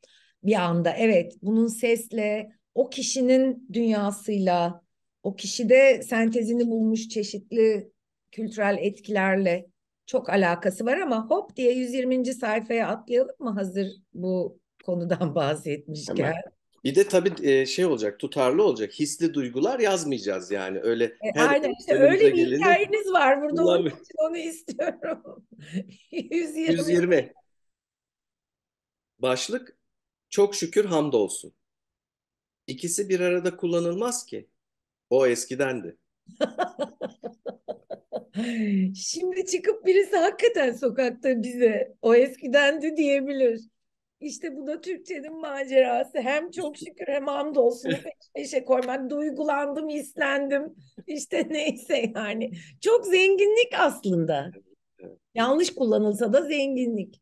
bir anda. Evet bunun sesle o kişinin dünyasıyla o kişide sentezini bulmuş çeşitli kültürel etkilerle çok alakası var ama hop diye 120. sayfaya atlayalım mı hazır bu konudan bahsetmişken. Hemen. Bir de tabii e, şey olacak, tutarlı olacak. Hisli duygular yazmayacağız yani. Öyle e, Aynen işte öyle bir geleni... hikayeniz var burada. Onun için onu istiyorum. 120. 120. Başlık çok şükür hamdolsun. İkisi bir arada kullanılmaz ki. O eskidendi. Şimdi çıkıp birisi hakikaten sokakta bize o eskidendi diyebilir. İşte bu da Türkçenin macerası. Hem çok şükür hem hamdolsun peş peşe koymak. Duygulandım, hislendim. İşte neyse yani. Çok zenginlik aslında. Yanlış kullanılsa da zenginlik.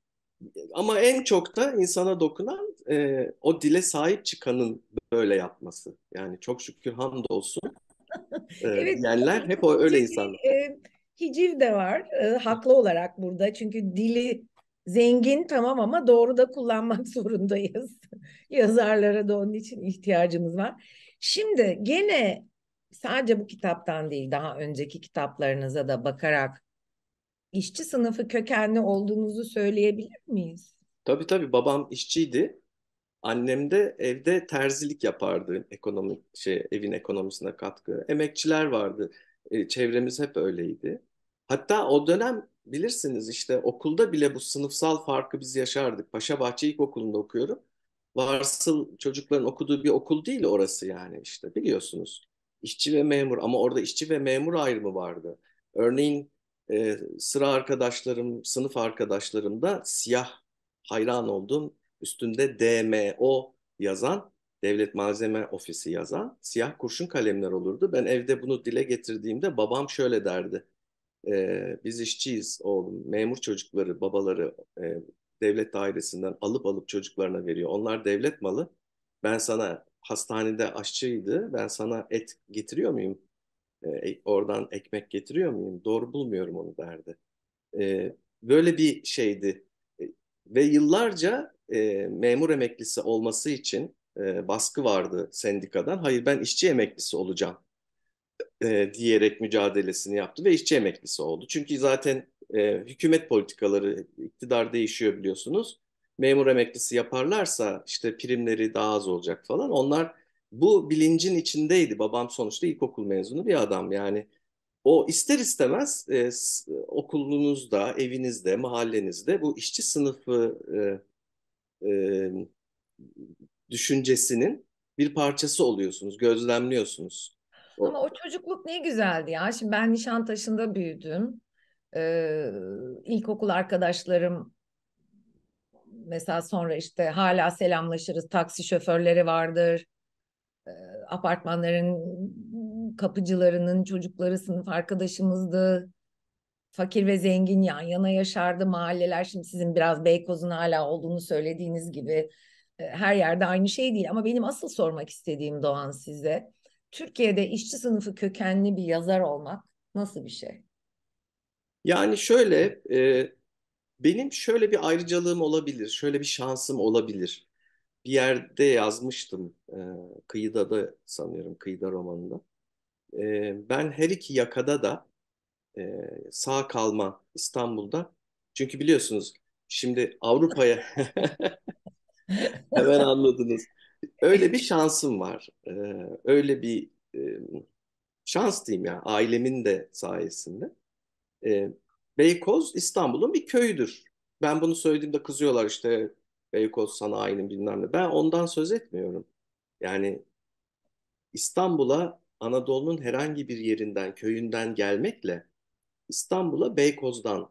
Ama en çok da insana dokunan e, o dile sahip çıkanın böyle yapması. Yani çok şükür hamdolsun. E, evet, yerler hep o öyle insanlar. E, hiciv de var e, haklı olarak burada. Çünkü dili zengin tamam ama doğru da kullanmak zorundayız. Yazarlara da onun için ihtiyacımız var. Şimdi gene sadece bu kitaptan değil daha önceki kitaplarınıza da bakarak işçi sınıfı kökenli olduğunuzu söyleyebilir miyiz? Tabii tabii babam işçiydi. Annem de evde terzilik yapardı ekonomik şey evin ekonomisine katkı. Emekçiler vardı. E, çevremiz hep öyleydi. Hatta o dönem bilirsiniz işte okulda bile bu sınıfsal farkı biz yaşardık. Paşabahçe İlkokulu'nda okuyorum. Varsıl çocukların okuduğu bir okul değil orası yani işte biliyorsunuz. İşçi ve memur ama orada işçi ve memur ayrımı vardı. Örneğin e, sıra arkadaşlarım, sınıf arkadaşlarım da siyah hayran olduğum üstünde DMO yazan devlet malzeme ofisi yazan siyah kurşun kalemler olurdu. Ben evde bunu dile getirdiğimde babam şöyle derdi e, biz işçiyiz oğlum, memur çocukları, babaları e, devlet dairesinden alıp alıp çocuklarına veriyor. Onlar devlet malı. Ben sana hastanede aşçıydı, ben sana et getiriyor muyum? E, oradan ekmek getiriyor muyum? Doğru bulmuyorum onu derdi. E, böyle bir şeydi. E, ve yıllarca e, memur emeklisi olması için e, baskı vardı sendikadan. Hayır ben işçi emeklisi olacağım e, diyerek mücadelesini yaptı ve işçi emeklisi oldu. Çünkü zaten e, hükümet politikaları, iktidar değişiyor biliyorsunuz. Memur emeklisi yaparlarsa işte primleri daha az olacak falan. Onlar bu bilincin içindeydi. Babam sonuçta ilkokul mezunu bir adam yani. O ister istemez e, okulunuzda, evinizde, mahallenizde bu işçi sınıfı e, e, düşüncesinin bir parçası oluyorsunuz, gözlemliyorsunuz. Ama o çocukluk ne güzeldi ya. Şimdi ben Nişantaşı'nda büyüdüm. Ee, ilkokul arkadaşlarım mesela sonra işte hala selamlaşırız. Taksi şoförleri vardır. Ee, apartmanların kapıcılarının çocukları sınıf arkadaşımızdı. Fakir ve zengin yan yana yaşardı mahalleler. Şimdi sizin biraz Beykoz'un hala olduğunu söylediğiniz gibi e, her yerde aynı şey değil. Ama benim asıl sormak istediğim Doğan size Türkiye'de işçi sınıfı kökenli bir yazar olmak nasıl bir şey? Yani şöyle, e, benim şöyle bir ayrıcalığım olabilir, şöyle bir şansım olabilir. Bir yerde yazmıştım, e, kıyıda da sanıyorum, kıyıda romanında. E, ben her iki yakada da e, sağ kalma İstanbul'da. Çünkü biliyorsunuz şimdi Avrupa'ya hemen anladınız öyle bir şansım var. Ee, öyle bir e, şans diyeyim yani ailemin de sayesinde. Ee, Beykoz İstanbul'un bir köyüdür. Ben bunu söylediğimde kızıyorlar işte Beykoz sanayinin bilmem ne. Ben ondan söz etmiyorum. Yani İstanbul'a Anadolu'nun herhangi bir yerinden, köyünden gelmekle İstanbul'a Beykoz'dan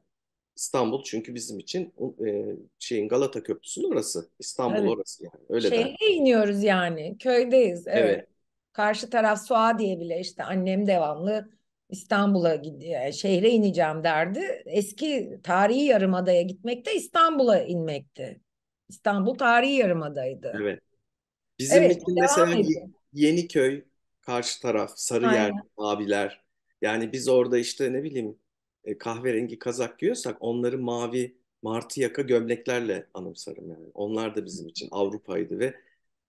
İstanbul çünkü bizim için e, şeyin Galata Köprüsü'nün orası. İstanbul evet. orası yani. Öyle Şeye der. iniyoruz yani. Köydeyiz. Evet. evet. Karşı taraf Suadiye bile işte annem devamlı İstanbul'a gidiyor, e, şehre ineceğim derdi. Eski tarihi yarımadaya gitmek de İstanbul'a inmekti. İstanbul tarihi yarımadaydı. Evet. Bizim evet, için mesela edin. Yeniköy, karşı taraf, Sarıyer, Aynen. Maviler. Yani biz orada işte ne bileyim e, kahverengi kazak giyiyorsak onları mavi martı yaka gömleklerle anımsarım yani. Onlar da bizim için Avrupa'ydı ve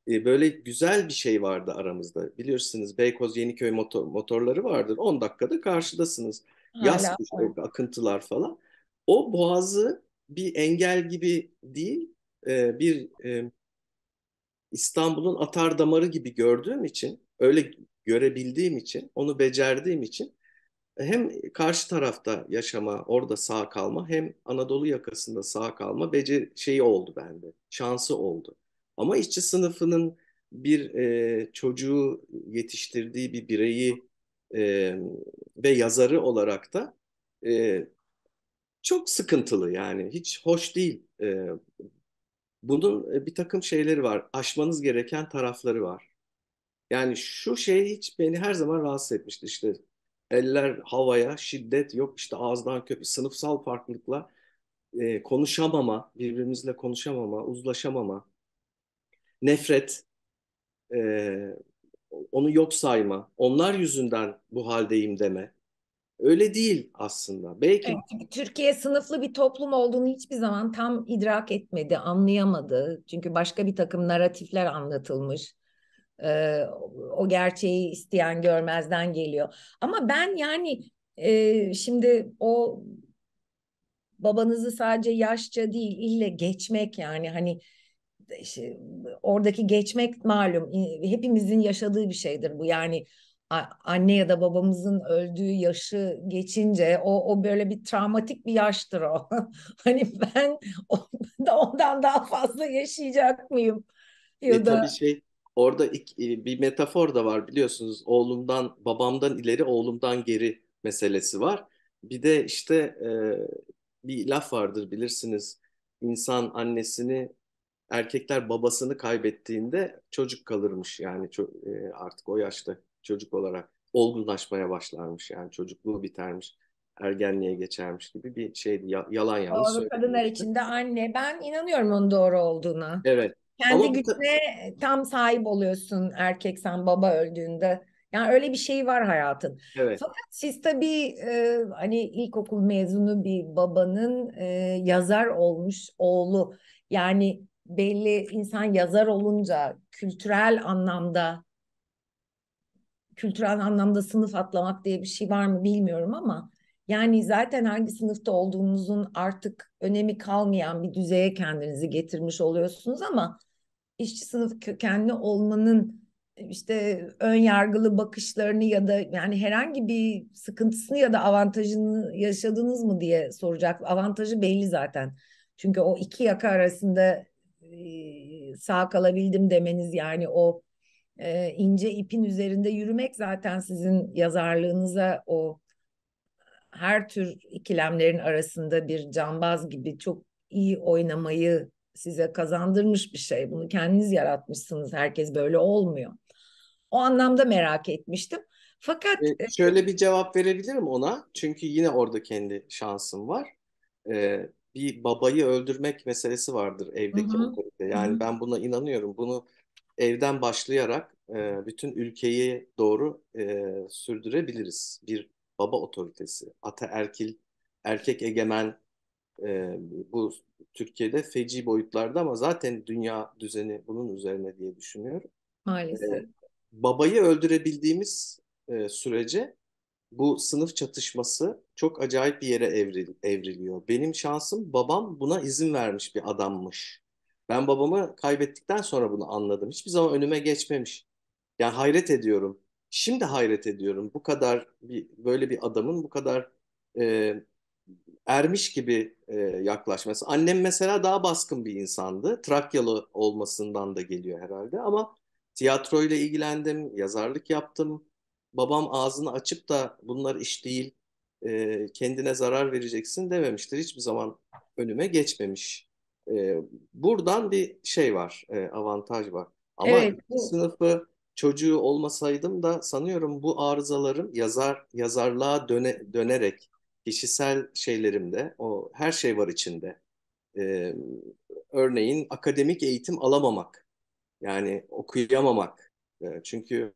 e, böyle güzel bir şey vardı aramızda. Biliyorsunuz Beykoz Yeniköy motor, motorları vardır. 10 dakikada karşıdasınız. Yaz akıntılar falan. O boğazı bir engel gibi değil, e, bir e, İstanbul'un atar damarı gibi gördüğüm için, öyle görebildiğim için, onu becerdiğim için hem karşı tarafta yaşama, orada sağ kalma hem Anadolu yakasında sağ kalma becer şeyi oldu bende. Şansı oldu. Ama işçi sınıfının bir e, çocuğu yetiştirdiği bir bireyi e, ve yazarı olarak da e, çok sıkıntılı yani hiç hoş değil. E, bunun e, bir takım şeyleri var. Aşmanız gereken tarafları var. Yani şu şey hiç beni her zaman rahatsız etmişti. İşte eller havaya, şiddet yok işte ağızdan köpü, sınıfsal farklılıkla e, konuşamama, birbirimizle konuşamama, uzlaşamama, nefret, e, onu yok sayma, onlar yüzünden bu haldeyim deme. Öyle değil aslında. Belki evet, Türkiye sınıflı bir toplum olduğunu hiçbir zaman tam idrak etmedi, anlayamadı. Çünkü başka bir takım naratifler anlatılmış e, o gerçeği isteyen görmezden geliyor. Ama ben yani e, şimdi o babanızı sadece yaşça değil ille geçmek yani hani işte, oradaki geçmek malum hepimizin yaşadığı bir şeydir bu yani anne ya da babamızın öldüğü yaşı geçince o o böyle bir travmatik bir yaştır o. hani ben ondan daha fazla yaşayacak mıyım? Ya e da... tabii şey orada e, bir metafor da var biliyorsunuz. Oğlumdan, babamdan ileri, oğlumdan geri meselesi var. Bir de işte e, bir laf vardır bilirsiniz. insan annesini, erkekler babasını kaybettiğinde çocuk kalırmış yani e, artık o yaşta çocuk olarak olgunlaşmaya başlarmış yani çocukluğu bitermiş ergenliğe geçermiş gibi bir şeydi. Ya, yalan yanlış. Doğru kadınlar içinde anne. Ben inanıyorum onun doğru olduğuna. Evet. Kendi Ama... gücüne tam sahip oluyorsun erkek sen baba öldüğünde. Yani öyle bir şey var hayatın. Evet. Fakat siz tabii e, hani ilkokul mezunu bir babanın e, yazar olmuş oğlu. Yani belli insan yazar olunca kültürel anlamda kültürel anlamda sınıf atlamak diye bir şey var mı bilmiyorum ama yani zaten hangi sınıfta olduğunuzun artık önemi kalmayan bir düzeye kendinizi getirmiş oluyorsunuz ama işçi sınıf kökenli olmanın işte ön yargılı bakışlarını ya da yani herhangi bir sıkıntısını ya da avantajını yaşadınız mı diye soracak. Avantajı belli zaten. Çünkü o iki yaka arasında sağ kalabildim demeniz yani o ince ipin üzerinde yürümek zaten sizin yazarlığınıza o her tür ikilemlerin arasında bir cambaz gibi çok iyi oynamayı size kazandırmış bir şey. Bunu kendiniz yaratmışsınız. Herkes böyle olmuyor. O anlamda merak etmiştim. Fakat e, şöyle bir cevap verebilirim ona. Çünkü yine orada kendi şansım var. Ee, bir babayı öldürmek meselesi vardır evdeki hı hı. otorite. Yani hı hı. ben buna inanıyorum. Bunu evden başlayarak e, bütün ülkeyi doğru e, sürdürebiliriz. Bir baba otoritesi, ataerkil, erkek egemen e, bu Türkiye'de feci boyutlarda ama zaten dünya düzeni bunun üzerine diye düşünüyorum. Maalesef. E, babayı öldürebildiğimiz e, sürece bu sınıf çatışması çok acayip bir yere evril, evriliyor. Benim şansım babam buna izin vermiş bir adammış. Ben babamı kaybettikten sonra bunu anladım. Hiçbir zaman önüme geçmemiş. Yani hayret ediyorum. Şimdi hayret ediyorum. Bu kadar bir böyle bir adamın bu kadar e, ermiş gibi e, yaklaşması. Annem mesela daha baskın bir insandı. Trakyalı olmasından da geliyor herhalde ama tiyatroyla ilgilendim, yazarlık yaptım. Babam ağzını açıp da bunlar iş değil, e, kendine zarar vereceksin dememiştir. Hiçbir zaman önüme geçmemiş. E, buradan bir şey var, e, avantaj var. Ama evet. sınıfı çocuğu olmasaydım da sanıyorum bu arızalarım yazar yazarlığa döne, dönerek kişisel şeylerimde o her şey var içinde. Ee, örneğin akademik eğitim alamamak. Yani okuyamamak. Ee, çünkü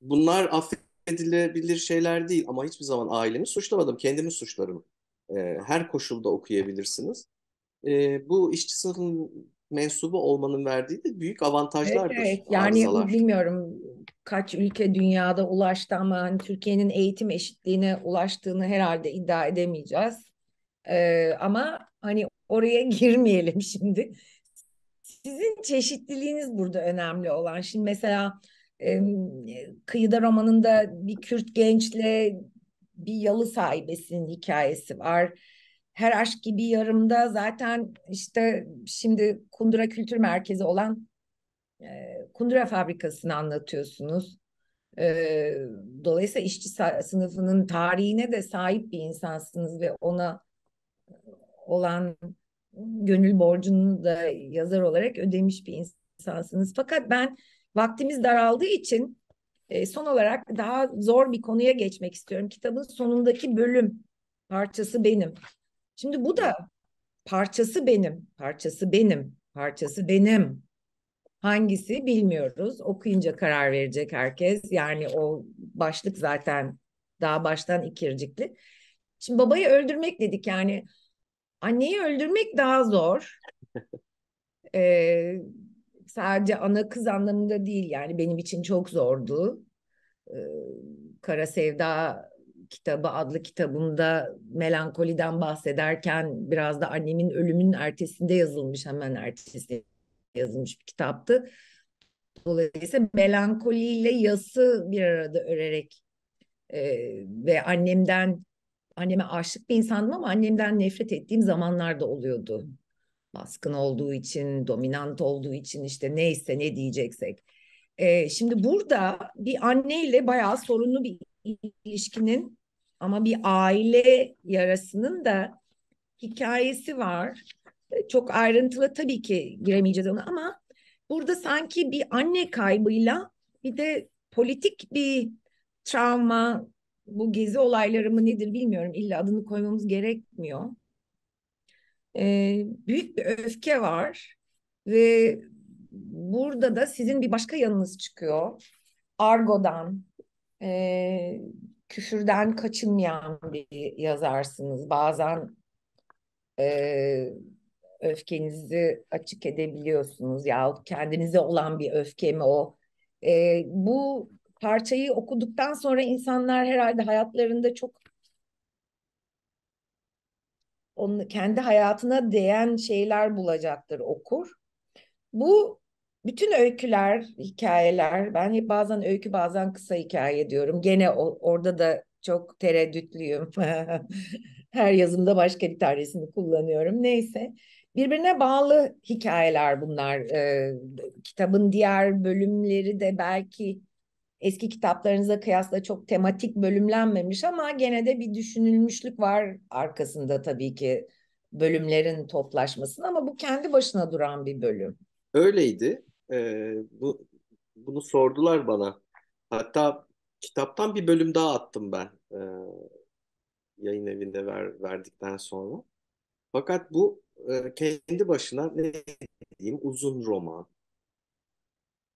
bunlar affedilebilir şeyler değil ama hiçbir zaman ailemi suçlamadım. Kendimi suçlarım. Ee, her koşulda okuyabilirsiniz. Ee, bu işçi sınıfının mensubu olmanın verdiği de büyük avantajlardır. Evet, evet. yani arızalar. bilmiyorum kaç ülke dünyada ulaştı ama hani Türkiye'nin eğitim eşitliğine ulaştığını herhalde iddia edemeyeceğiz. Ee, ama hani oraya girmeyelim şimdi. Sizin çeşitliliğiniz burada önemli olan. Şimdi mesela e, Kıyıda romanında bir Kürt gençle bir yalı sahibesinin hikayesi var. Her aşk gibi yarımda zaten işte şimdi Kundura Kültür Merkezi olan e, kundura fabrikasını anlatıyorsunuz. E, dolayısıyla işçi sınıfının tarihine de sahip bir insansınız ve ona olan gönül borcunu da yazar olarak ödemiş bir insansınız. Fakat ben vaktimiz daraldığı için e, son olarak daha zor bir konuya geçmek istiyorum. Kitabın sonundaki bölüm parçası benim. Şimdi bu da parçası benim, parçası benim, parçası benim Hangisi bilmiyoruz. Okuyunca karar verecek herkes. Yani o başlık zaten daha baştan ikircikli. Şimdi babayı öldürmek dedik yani. Anneyi öldürmek daha zor. ee, sadece ana kız anlamında değil yani benim için çok zordu. Ee, Kara Sevda kitabı adlı kitabımda melankoliden bahsederken biraz da annemin ölümünün ertesinde yazılmış hemen ertesi yazılmış bir kitaptı. Dolayısıyla melankoliyle yası bir arada örerek e, ve annemden anneme aşık bir insandım ama annemden nefret ettiğim zamanlar da oluyordu. Baskın olduğu için, dominant olduğu için işte neyse ne diyeceksek. E, şimdi burada bir anneyle bayağı sorunlu bir ilişkinin ama bir aile yarasının da hikayesi var çok ayrıntılı tabii ki giremeyeceğiz ona ama burada sanki bir anne kaybıyla bir de politik bir travma bu gezi olayları mı nedir bilmiyorum illa adını koymamız gerekmiyor. Ee, büyük bir öfke var ve burada da sizin bir başka yanınız çıkıyor. Argo'dan, e, küfürden kaçınmayan bir yazarsınız. Bazen e, öfkenizi açık edebiliyorsunuz yahut kendinize olan bir öfke mi o? E, bu parçayı okuduktan sonra insanlar herhalde hayatlarında çok onu kendi hayatına değen şeyler bulacaktır okur. Bu bütün öyküler, hikayeler, ben hep bazen öykü bazen kısa hikaye diyorum. Gene o, orada da çok tereddütlüyüm. Her yazımda başka bir tanesini kullanıyorum. Neyse. Birbirine bağlı hikayeler bunlar. E, kitabın diğer bölümleri de belki eski kitaplarınıza kıyasla çok tematik bölümlenmemiş ama gene de bir düşünülmüşlük var arkasında tabii ki bölümlerin toplaşmasının ama bu kendi başına duran bir bölüm. Öyleydi. Ee, bu bunu sordular bana. Hatta kitaptan bir bölüm daha attım ben e, yayın evinde ver, verdikten sonra. Fakat bu e, kendi başına ne diyeyim uzun roman,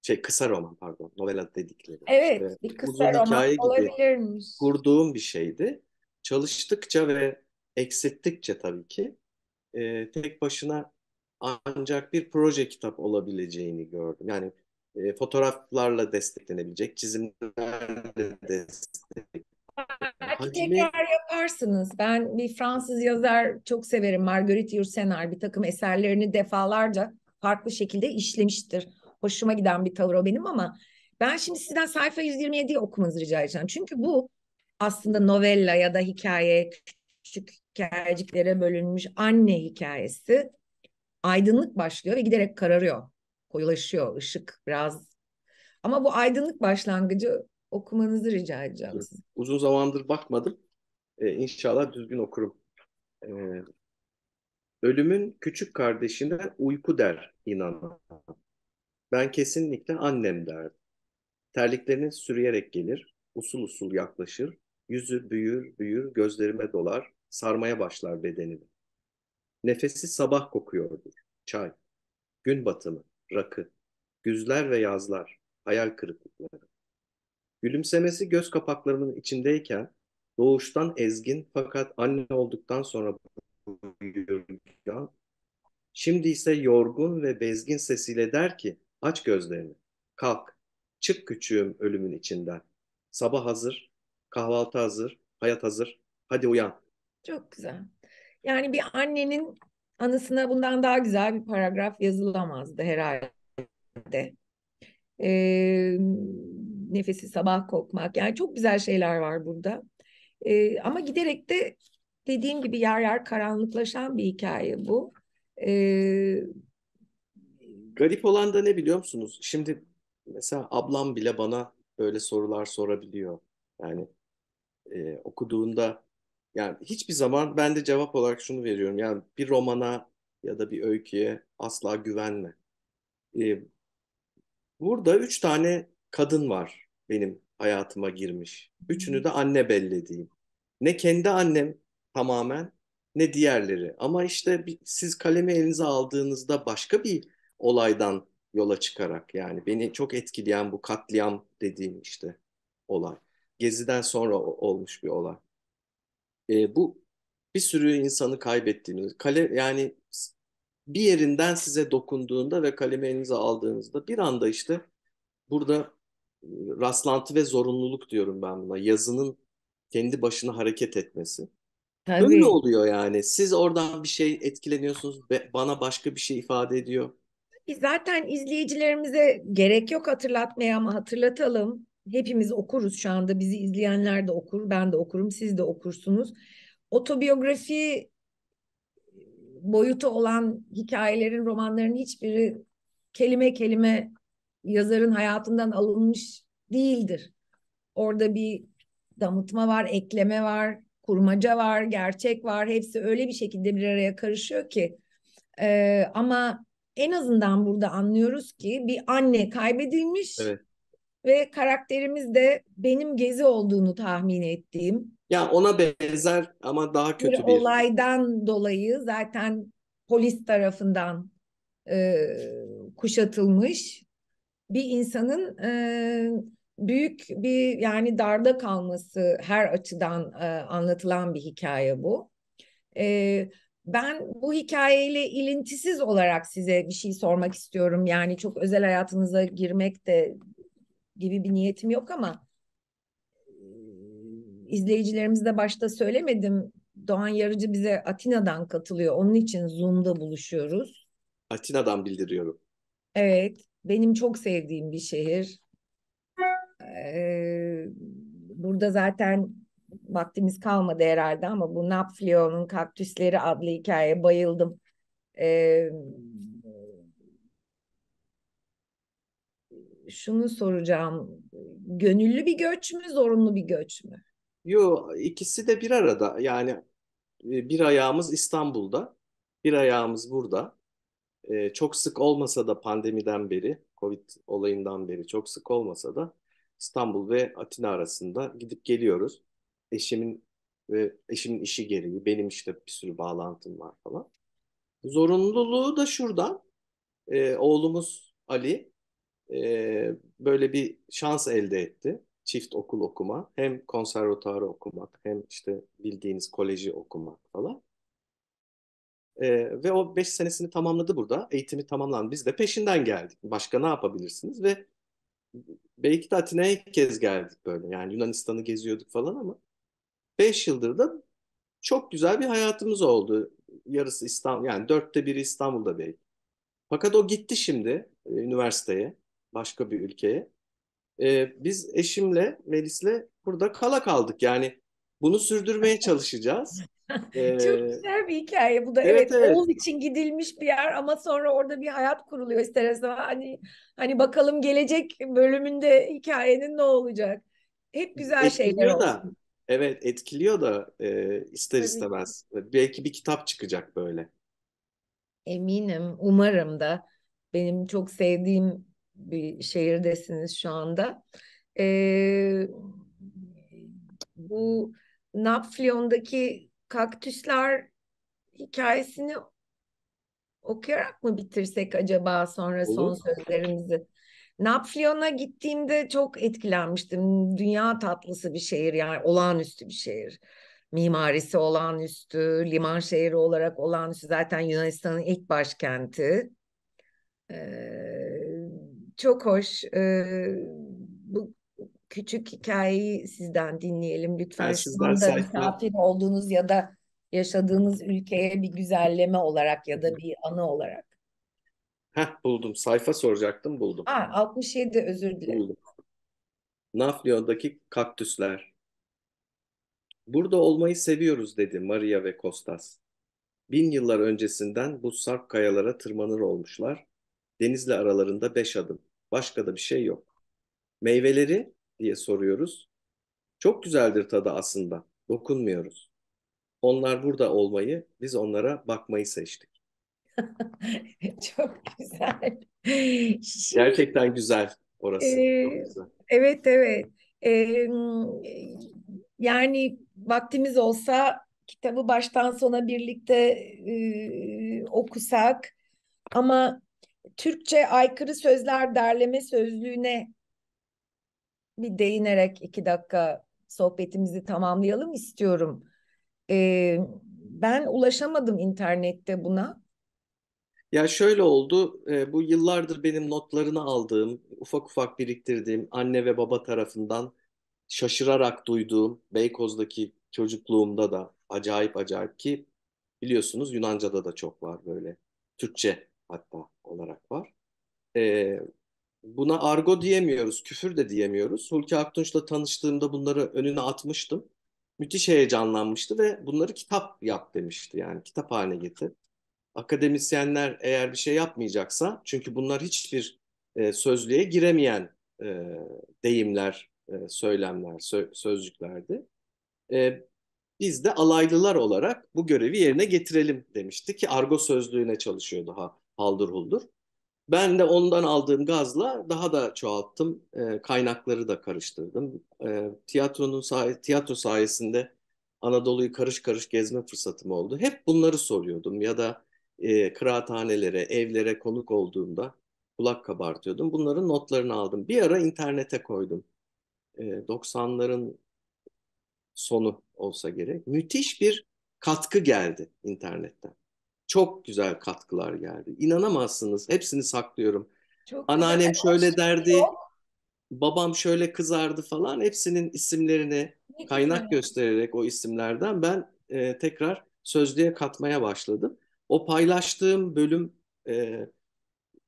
şey kısa roman pardon, novela dedikleri. Evet, işte, bir kısa uzun roman hikaye olabilirmiş. Gibi kurduğum bir şeydi. Çalıştıkça ve eksilttikçe tabii ki e, tek başına ancak bir proje kitap olabileceğini gördüm. Yani e, fotoğraflarla desteklenebilecek, çizimlerle desteklenebilecek Belki tekrar yaparsınız. Ben bir Fransız yazar çok severim. Marguerite Yourcenar bir takım eserlerini defalarca farklı şekilde işlemiştir. Hoşuma giden bir tavır o benim ama ben şimdi sizden sayfa 127'yi okumanızı rica edeceğim. Çünkü bu aslında novella ya da hikaye, küçük hikayeciklere bölünmüş anne hikayesi aydınlık başlıyor ve giderek kararıyor, koyulaşıyor ışık biraz. Ama bu aydınlık başlangıcı okumanızı rica edeceğim Uzun zamandır bakmadım. Ee, inşallah düzgün okurum. Ee, ölümün küçük kardeşine uyku der inanan. Ben kesinlikle annem der. Terliklerini sürüyerek gelir, usul usul yaklaşır, yüzü büyür büyür gözlerime dolar, sarmaya başlar bedenimi. Nefesi sabah kokuyordur, çay, gün batımı, rakı, güzler ve yazlar, hayal kırıklıkları. Gülümsemesi göz kapaklarının içindeyken doğuştan ezgin fakat anne olduktan sonra buyurgan, şimdi ise yorgun ve bezgin sesiyle der ki aç gözlerini, kalk, çık küçüğüm ölümün içinden. Sabah hazır, kahvaltı hazır, hayat hazır, hadi uyan. Çok güzel. Yani bir annenin anısına bundan daha güzel bir paragraf yazılamazdı herhalde. Ee, nefesi sabah kokmak. Yani çok güzel şeyler var burada. E, ama giderek de dediğim gibi yer yer karanlıklaşan bir hikaye bu. E, Garip olan da ne biliyor musunuz? Şimdi mesela ablam bile bana böyle sorular sorabiliyor. Yani e, okuduğunda yani hiçbir zaman ben de cevap olarak şunu veriyorum. Yani bir romana ya da bir öyküye asla güvenme. E, burada üç tane kadın var benim hayatıma girmiş. Üçünü de anne bellediğim. Ne kendi annem tamamen ne diğerleri. Ama işte siz kalemi elinize aldığınızda başka bir olaydan yola çıkarak yani beni çok etkileyen bu katliam dediğim işte olay. Geziden sonra olmuş bir olay. E, bu bir sürü insanı kaybettiğiniz, kale, yani bir yerinden size dokunduğunda ve kalemi elinize aldığınızda bir anda işte burada rastlantı ve zorunluluk diyorum ben buna. Yazının kendi başına hareket etmesi. Tabii. Öyle oluyor yani. Siz oradan bir şey etkileniyorsunuz. Bana başka bir şey ifade ediyor. Zaten izleyicilerimize gerek yok hatırlatmaya ama hatırlatalım. Hepimiz okuruz şu anda. Bizi izleyenler de okur. Ben de okurum. Siz de okursunuz. Otobiyografi boyutu olan hikayelerin, romanların hiçbiri kelime kelime yazarın hayatından alınmış değildir. Orada bir damıtma var, ekleme var, kurmaca var, gerçek var. Hepsi öyle bir şekilde bir araya karışıyor ki. Ee, ama en azından burada anlıyoruz ki bir anne kaybedilmiş evet. ve karakterimiz de benim gezi olduğunu tahmin ettiğim. Ya ona benzer ama daha kötü bir, bir olaydan dolayı zaten polis tarafından e, kuşatılmış bir insanın e, büyük bir yani darda kalması her açıdan e, anlatılan bir hikaye bu. E, ben bu hikayeyle ilintisiz olarak size bir şey sormak istiyorum. Yani çok özel hayatınıza girmek de gibi bir niyetim yok ama e, izleyicilerimizde başta söylemedim. Doğan Yarıcı bize Atina'dan katılıyor. Onun için Zoom'da buluşuyoruz. Atina'dan bildiriyorum. Evet benim çok sevdiğim bir şehir. Ee, burada zaten vaktimiz kalmadı herhalde ama bu Napflion'un Kaktüsleri adlı hikayeye bayıldım. Ee, şunu soracağım. Gönüllü bir göç mü, zorunlu bir göç mü? Yo, ikisi de bir arada. Yani e, bir ayağımız İstanbul'da, bir ayağımız burada e, çok sık olmasa da pandemiden beri, Covid olayından beri çok sık olmasa da İstanbul ve Atina arasında gidip geliyoruz. Eşimin ve eşimin işi gereği, benim işte bir sürü bağlantım var falan. Zorunluluğu da şuradan, e, oğlumuz Ali e, böyle bir şans elde etti. Çift okul okuma, hem konservatuarı okumak, hem işte bildiğiniz koleji okumak falan. E, ve o 5 senesini tamamladı burada. Eğitimi tamamlandı. Biz de peşinden geldik. Başka ne yapabilirsiniz? Ve belki de Atina'ya ilk kez geldik böyle. Yani Yunanistan'ı geziyorduk falan ama 5 yıldır da çok güzel bir hayatımız oldu. Yarısı İstanbul, yani dörtte biri İstanbul'da belki. Fakat o gitti şimdi e, üniversiteye, başka bir ülkeye. Ee, biz eşimle, Melis'le burada kala kaldık. Yani bunu sürdürmeye çalışacağız. Ee, Çok güzel bir hikaye bu da. Evet, evet, evet. Oğul için gidilmiş bir yer ama sonra orada bir hayat kuruluyor istersen. Hani hani bakalım gelecek bölümünde hikayenin ne olacak? Hep güzel etkiliyor şeyler da, olsun. Evet etkiliyor da e, ister Tabii. istemez. Belki bir kitap çıkacak böyle. Eminim, umarım da. Benim çok sevdiğim bir şehirdesiniz şu anda. Ee, bu Napflyon'daki kaktüsler hikayesini okuyarak mı bitirsek acaba sonra son Olur. sözlerimizi? Naplyon'a gittiğimde çok etkilenmiştim. Dünya tatlısı bir şehir yani olağanüstü bir şehir. Mimarisi olağanüstü, liman şehri olarak olağanüstü. Zaten Yunanistan'ın ilk başkenti. Ee, çok hoş. Ee, bu küçük hikayeyi sizden dinleyelim lütfen. Ben sizden sayfa... misafir olduğunuz ya da yaşadığınız ülkeye bir güzelleme olarak ya da bir anı olarak. Heh buldum. Sayfa soracaktım buldum. Ha, 67 özür dilerim. Buldum. Naflyon'daki kaktüsler. Burada olmayı seviyoruz dedi Maria ve Kostas. Bin yıllar öncesinden bu sarp kayalara tırmanır olmuşlar. Denizle aralarında beş adım. Başka da bir şey yok. Meyveleri diye soruyoruz. Çok güzeldir tadı aslında. Dokunmuyoruz. Onlar burada olmayı, biz onlara bakmayı seçtik. Çok güzel. Şimdi, Gerçekten güzel orası. E, Çok güzel. Evet evet. E, yani vaktimiz olsa kitabı baştan sona birlikte e, okusak ama Türkçe aykırı sözler derleme sözlüğüne bir değinerek iki dakika sohbetimizi tamamlayalım istiyorum. Ee, ben ulaşamadım internette buna. Ya şöyle oldu, e, bu yıllardır benim notlarını aldığım, ufak ufak biriktirdiğim anne ve baba tarafından şaşırarak duyduğum Beykoz'daki çocukluğumda da acayip acayip ki biliyorsunuz Yunanca'da da çok var böyle. Türkçe hatta olarak var. E, buna argo diyemiyoruz, küfür de diyemiyoruz. Hulki Aktunç'la tanıştığımda bunları önüne atmıştım. Müthiş heyecanlanmıştı ve bunları kitap yap demişti. Yani kitap haline getir. Akademisyenler eğer bir şey yapmayacaksa, çünkü bunlar hiçbir e, sözlüğe giremeyen e, deyimler, e, söylemler, sö sözcüklerdi. E, biz de alaylılar olarak bu görevi yerine getirelim demişti ki argo sözlüğüne çalışıyordu ha, haldur huldur. Ben de ondan aldığım gazla daha da çoğalttım. E, kaynakları da karıştırdım. E, tiyatronun say tiyatro sayesinde Anadolu'yu karış karış gezme fırsatım oldu. Hep bunları soruyordum ya da e, kıraathanelere, evlere konuk olduğumda kulak kabartıyordum. Bunların notlarını aldım. Bir ara internete koydum. E, ee, 90'ların sonu olsa gerek. Müthiş bir katkı geldi internetten. Çok güzel katkılar geldi. İnanamazsınız. Hepsini saklıyorum. Çok Anneannem güzel. şöyle derdi. Babam şöyle kızardı falan. Hepsinin isimlerini ne kaynak güzel. göstererek o isimlerden ben e, tekrar sözlüğe katmaya başladım. O paylaştığım bölüm e,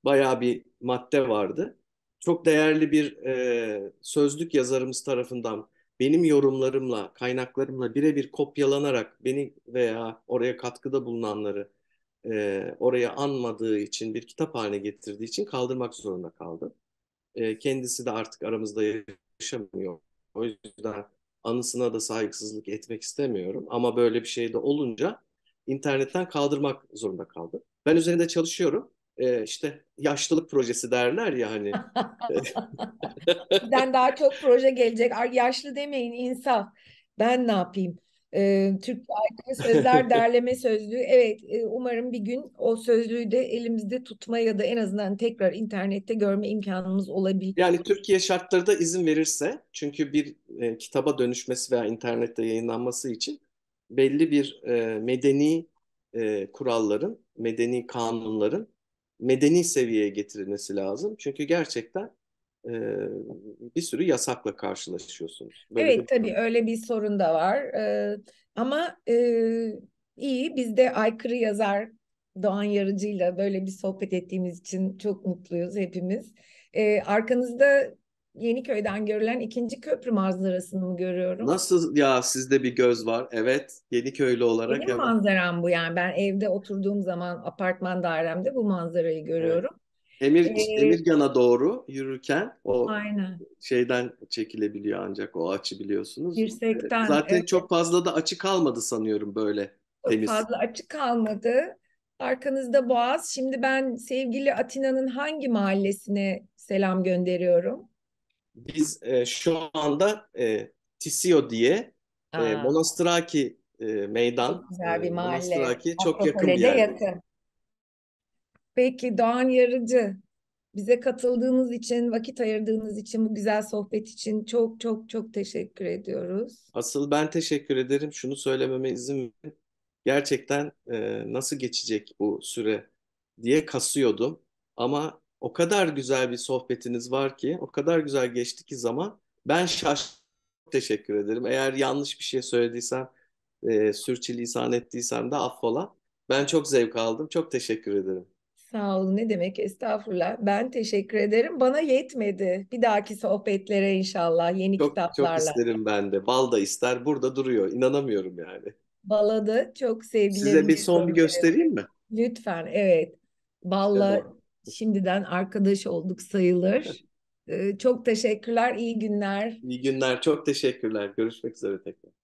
bayağı bir madde vardı. Çok değerli bir e, sözlük yazarımız tarafından benim yorumlarımla, kaynaklarımla birebir kopyalanarak beni veya oraya katkıda bulunanları e, oraya anmadığı için bir kitap haline getirdiği için kaldırmak zorunda kaldı. E, kendisi de artık aramızda yaşamıyor. O yüzden anısına da saygısızlık etmek istemiyorum. Ama böyle bir şey de olunca internetten kaldırmak zorunda kaldı. Ben üzerinde çalışıyorum. Ee, işte yaşlılık projesi derler ya hani. Bizden daha çok proje gelecek. Yaşlı demeyin insaf. Ben ne yapayım? E, Türkçe Aykırı Sözler Derleme Sözlüğü. Evet e, umarım bir gün o sözlüğü de elimizde tutma ya da en azından tekrar internette görme imkanımız olabilir. Yani Türkiye şartları da izin verirse çünkü bir e, kitaba dönüşmesi veya internette yayınlanması için belli bir e, medeni e, kuralların, medeni kanunların medeni seviyeye getirilmesi lazım. Çünkü gerçekten e, bir sürü yasakla karşılaşıyorsunuz. Böyle evet bir... tabii öyle bir sorun da var. E, ama e, iyi bizde aykırı yazar Doğan Yarıcı'yla böyle bir sohbet ettiğimiz için çok mutluyuz hepimiz. arkanızda Yeniköy'den görülen ikinci köprü manzarasını mı görüyorum? Nasıl ya sizde bir göz var. Evet Yeniköylü olarak. Benim ya. manzaram bu yani ben evde oturduğum zaman apartman dairemde bu manzarayı görüyorum. Evet. Emir, ee, Emirgan'a doğru yürürken o aynen. şeyden çekilebiliyor ancak o açı biliyorsunuz. Dirsekten. Zaten evet. çok fazla da açı kalmadı sanıyorum böyle temiz. fazla açı kalmadı. Arkanızda Boğaz. Şimdi ben sevgili Atina'nın hangi mahallesine selam gönderiyorum? Biz e, şu anda e, Tisio diye e, Aa. e, Monastraki e, meydan. Çok güzel bir e, mahalle. Monastraki çok yakın bir yer. yakın. Peki Doğan Yarıcı, bize katıldığınız için, vakit ayırdığınız için, bu güzel sohbet için çok çok çok teşekkür ediyoruz. Asıl ben teşekkür ederim. Şunu söylememe izin verin. Gerçekten e, nasıl geçecek bu süre diye kasıyordum. Ama o kadar güzel bir sohbetiniz var ki, o kadar güzel geçti ki zaman. Ben şaştım. Teşekkür ederim. Eğer yanlış bir şey söylediysem, e, sürçülisan ettiysem de affola. Ben çok zevk aldım. Çok teşekkür ederim. Sağ olun ne demek estağfurullah. Ben teşekkür ederim. Bana yetmedi. Bir dahaki sohbetlere inşallah yeni çok, kitaplarla. Çok isterim ben de. Bal da ister burada duruyor. İnanamıyorum yani. Baladı çok sevgilerim. Size bir son bir göstereyim mi? Lütfen evet. Balla tamam. şimdiden arkadaş olduk sayılır. Ee, çok teşekkürler. İyi günler. İyi günler. Çok teşekkürler. Görüşmek üzere tekrar.